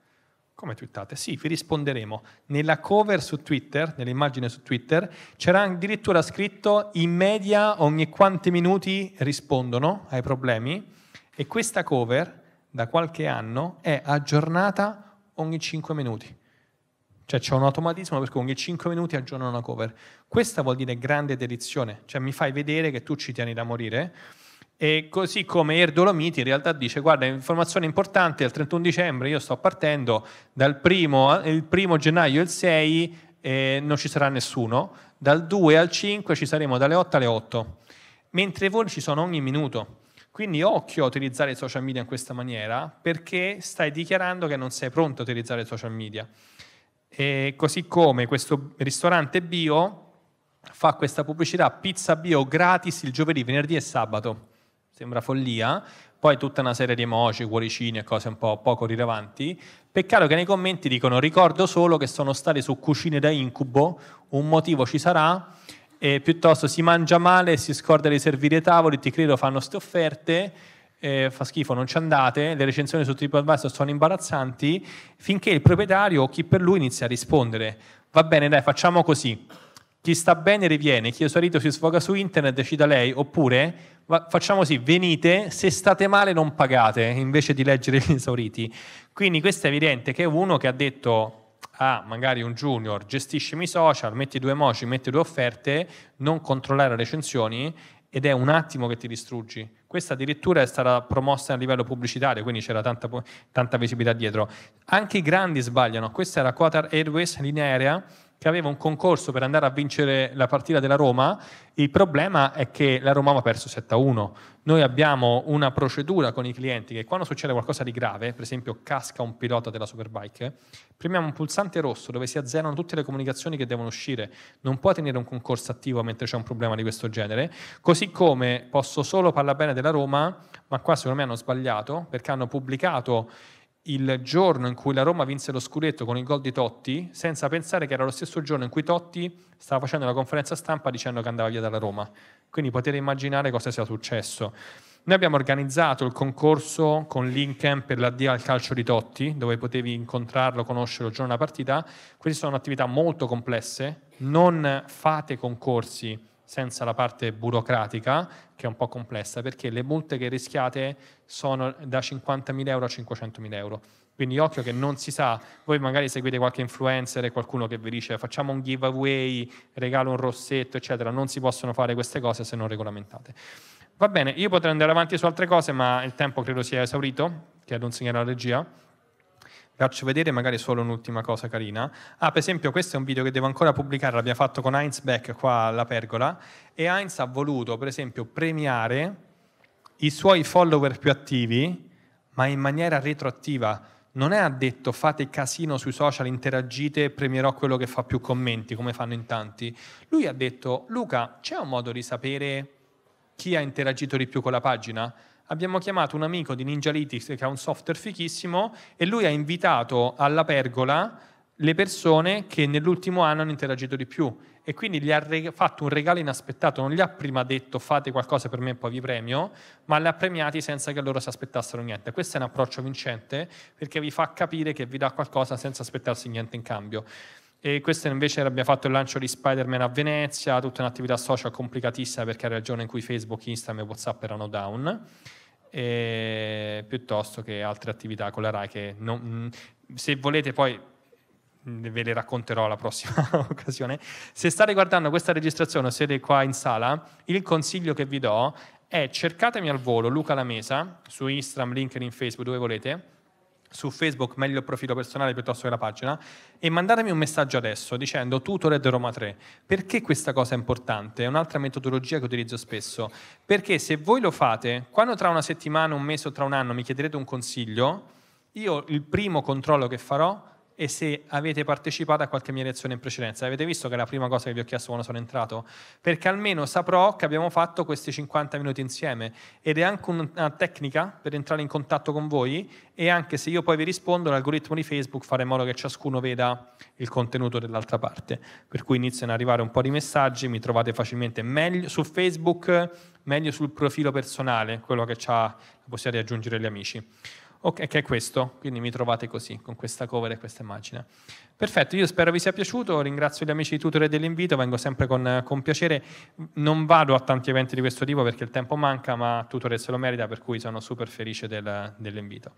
come twittate? Sì, vi risponderemo. Nella cover su Twitter, nell'immagine su Twitter, c'era addirittura scritto in media ogni quanti minuti rispondono ai problemi e questa cover da qualche anno è aggiornata ogni 5 minuti. Cioè c'è un automatismo perché ogni 5 minuti aggiornano una cover. Questa vuol dire grande dedizione, cioè mi fai vedere che tu ci tieni da morire e così come Erdolomiti in realtà dice guarda informazione importante, il 31 dicembre io sto partendo, dal primo, il primo gennaio il 6 eh, non ci sarà nessuno, dal 2 al 5 ci saremo dalle 8 alle 8, mentre voi ci sono ogni minuto. Quindi occhio a utilizzare i social media in questa maniera perché stai dichiarando che non sei pronto a utilizzare i social media. E così come questo ristorante bio fa questa pubblicità pizza bio gratis il giovedì, venerdì e sabato sembra follia, poi tutta una serie di emoji, cuoricini e cose un po' poco rilevanti. Peccato che nei commenti dicono ricordo solo che sono stati su cucine da incubo, un motivo ci sarà, e piuttosto si mangia male, si scorda di servire i tavoli, ti credo fanno ste offerte, eh, fa schifo, non ci andate, le recensioni su TripAdvisor sono imbarazzanti, finché il proprietario o chi per lui inizia a rispondere, va bene dai facciamo così, chi sta bene riviene, chi è esaurito si sfoga su internet, decida lei, oppure facciamo così, venite, se state male non pagate, invece di leggere <laughs> gli esauriti. Quindi questo è evidente che è uno che ha detto a ah, magari un junior, gestisci i social, metti due emoji, metti due offerte, non controllare le recensioni ed è un attimo che ti distruggi. Questa addirittura è stata promossa a livello pubblicitario, quindi c'era tanta, tanta visibilità dietro. Anche i grandi sbagliano, questa era Qatar Airways, linea aerea, che aveva un concorso per andare a vincere la partita della Roma, il problema è che la Roma aveva perso 7-1. Noi abbiamo una procedura con i clienti che quando succede qualcosa di grave, per esempio casca un pilota della Superbike, premiamo un pulsante rosso dove si azzerano tutte le comunicazioni che devono uscire. Non può tenere un concorso attivo mentre c'è un problema di questo genere. Così come posso solo parlare bene della Roma, ma qua secondo me hanno sbagliato perché hanno pubblicato il giorno in cui la Roma vinse lo scudetto con il gol di Totti, senza pensare che era lo stesso giorno in cui Totti stava facendo la conferenza stampa dicendo che andava via dalla Roma. Quindi potete immaginare cosa sia successo. Noi abbiamo organizzato il concorso con Linkem per l'addio al calcio di Totti, dove potevi incontrarlo, conoscerlo il giorno della partita. Queste sono attività molto complesse, non fate concorsi senza la parte burocratica, che è un po' complessa, perché le multe che rischiate sono da 50.000 euro a 500.000 euro. Quindi occhio che non si sa, voi magari seguite qualche influencer e qualcuno che vi dice facciamo un giveaway, regalo un rossetto, eccetera, non si possono fare queste cose se non regolamentate. Va bene, io potrei andare avanti su altre cose, ma il tempo credo sia esaurito, chiedo un segnale alla regia faccio vedere magari solo un'ultima cosa carina. Ah, per esempio, questo è un video che devo ancora pubblicare, l'abbiamo fatto con Heinz Beck qua alla Pergola, e Heinz ha voluto, per esempio, premiare i suoi follower più attivi, ma in maniera retroattiva. Non è ha detto fate casino sui social, interagite, premierò quello che fa più commenti, come fanno in tanti. Lui ha detto, Luca, c'è un modo di sapere chi ha interagito di più con la pagina? abbiamo chiamato un amico di Ninjalytics che ha un software fichissimo e lui ha invitato alla pergola le persone che nell'ultimo anno hanno interagito di più e quindi gli ha reg- fatto un regalo inaspettato, non gli ha prima detto fate qualcosa per me e poi vi premio, ma li ha premiati senza che loro si aspettassero niente. Questo è un approccio vincente perché vi fa capire che vi dà qualcosa senza aspettarsi niente in cambio. E questo invece abbiamo fatto il lancio di Spider-Man a Venezia, tutta un'attività social complicatissima perché era il giorno in cui Facebook, Instagram e WhatsApp erano down, e piuttosto che altre attività con la RAI che non, mm, se volete poi mm, ve le racconterò la prossima <laughs> occasione. Se state guardando questa registrazione o siete qua in sala, il consiglio che vi do è cercatemi al volo Luca Lamesa su Instagram, LinkedIn, Facebook, dove volete su Facebook, meglio il profilo personale piuttosto che la pagina, e mandatemi un messaggio adesso dicendo Tutored Roma 3. Perché questa cosa è importante? È un'altra metodologia che utilizzo spesso. Perché se voi lo fate, quando tra una settimana, un mese o tra un anno mi chiederete un consiglio, io il primo controllo che farò e se avete partecipato a qualche mia lezione in precedenza. Avete visto che è la prima cosa che vi ho chiesto quando sono entrato? Perché almeno saprò che abbiamo fatto questi 50 minuti insieme ed è anche una tecnica per entrare in contatto con voi e anche se io poi vi rispondo l'algoritmo di Facebook farà in modo che ciascuno veda il contenuto dell'altra parte. Per cui iniziano ad arrivare un po' di messaggi, mi trovate facilmente meglio su Facebook, meglio sul profilo personale, quello che ha la possibilità di aggiungere gli amici. Ok, che è questo, quindi mi trovate così, con questa cover e questa immagine. Perfetto, io spero vi sia piaciuto, ringrazio gli amici di Tutore dell'invito, vengo sempre con, con, piacere, non vado a tanti eventi di questo tipo perché il tempo manca, ma Tutore se lo merita, per cui sono super felice del, dell'invito.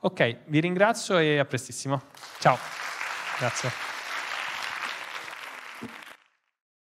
Ok, vi ringrazio e a prestissimo. Ciao, grazie.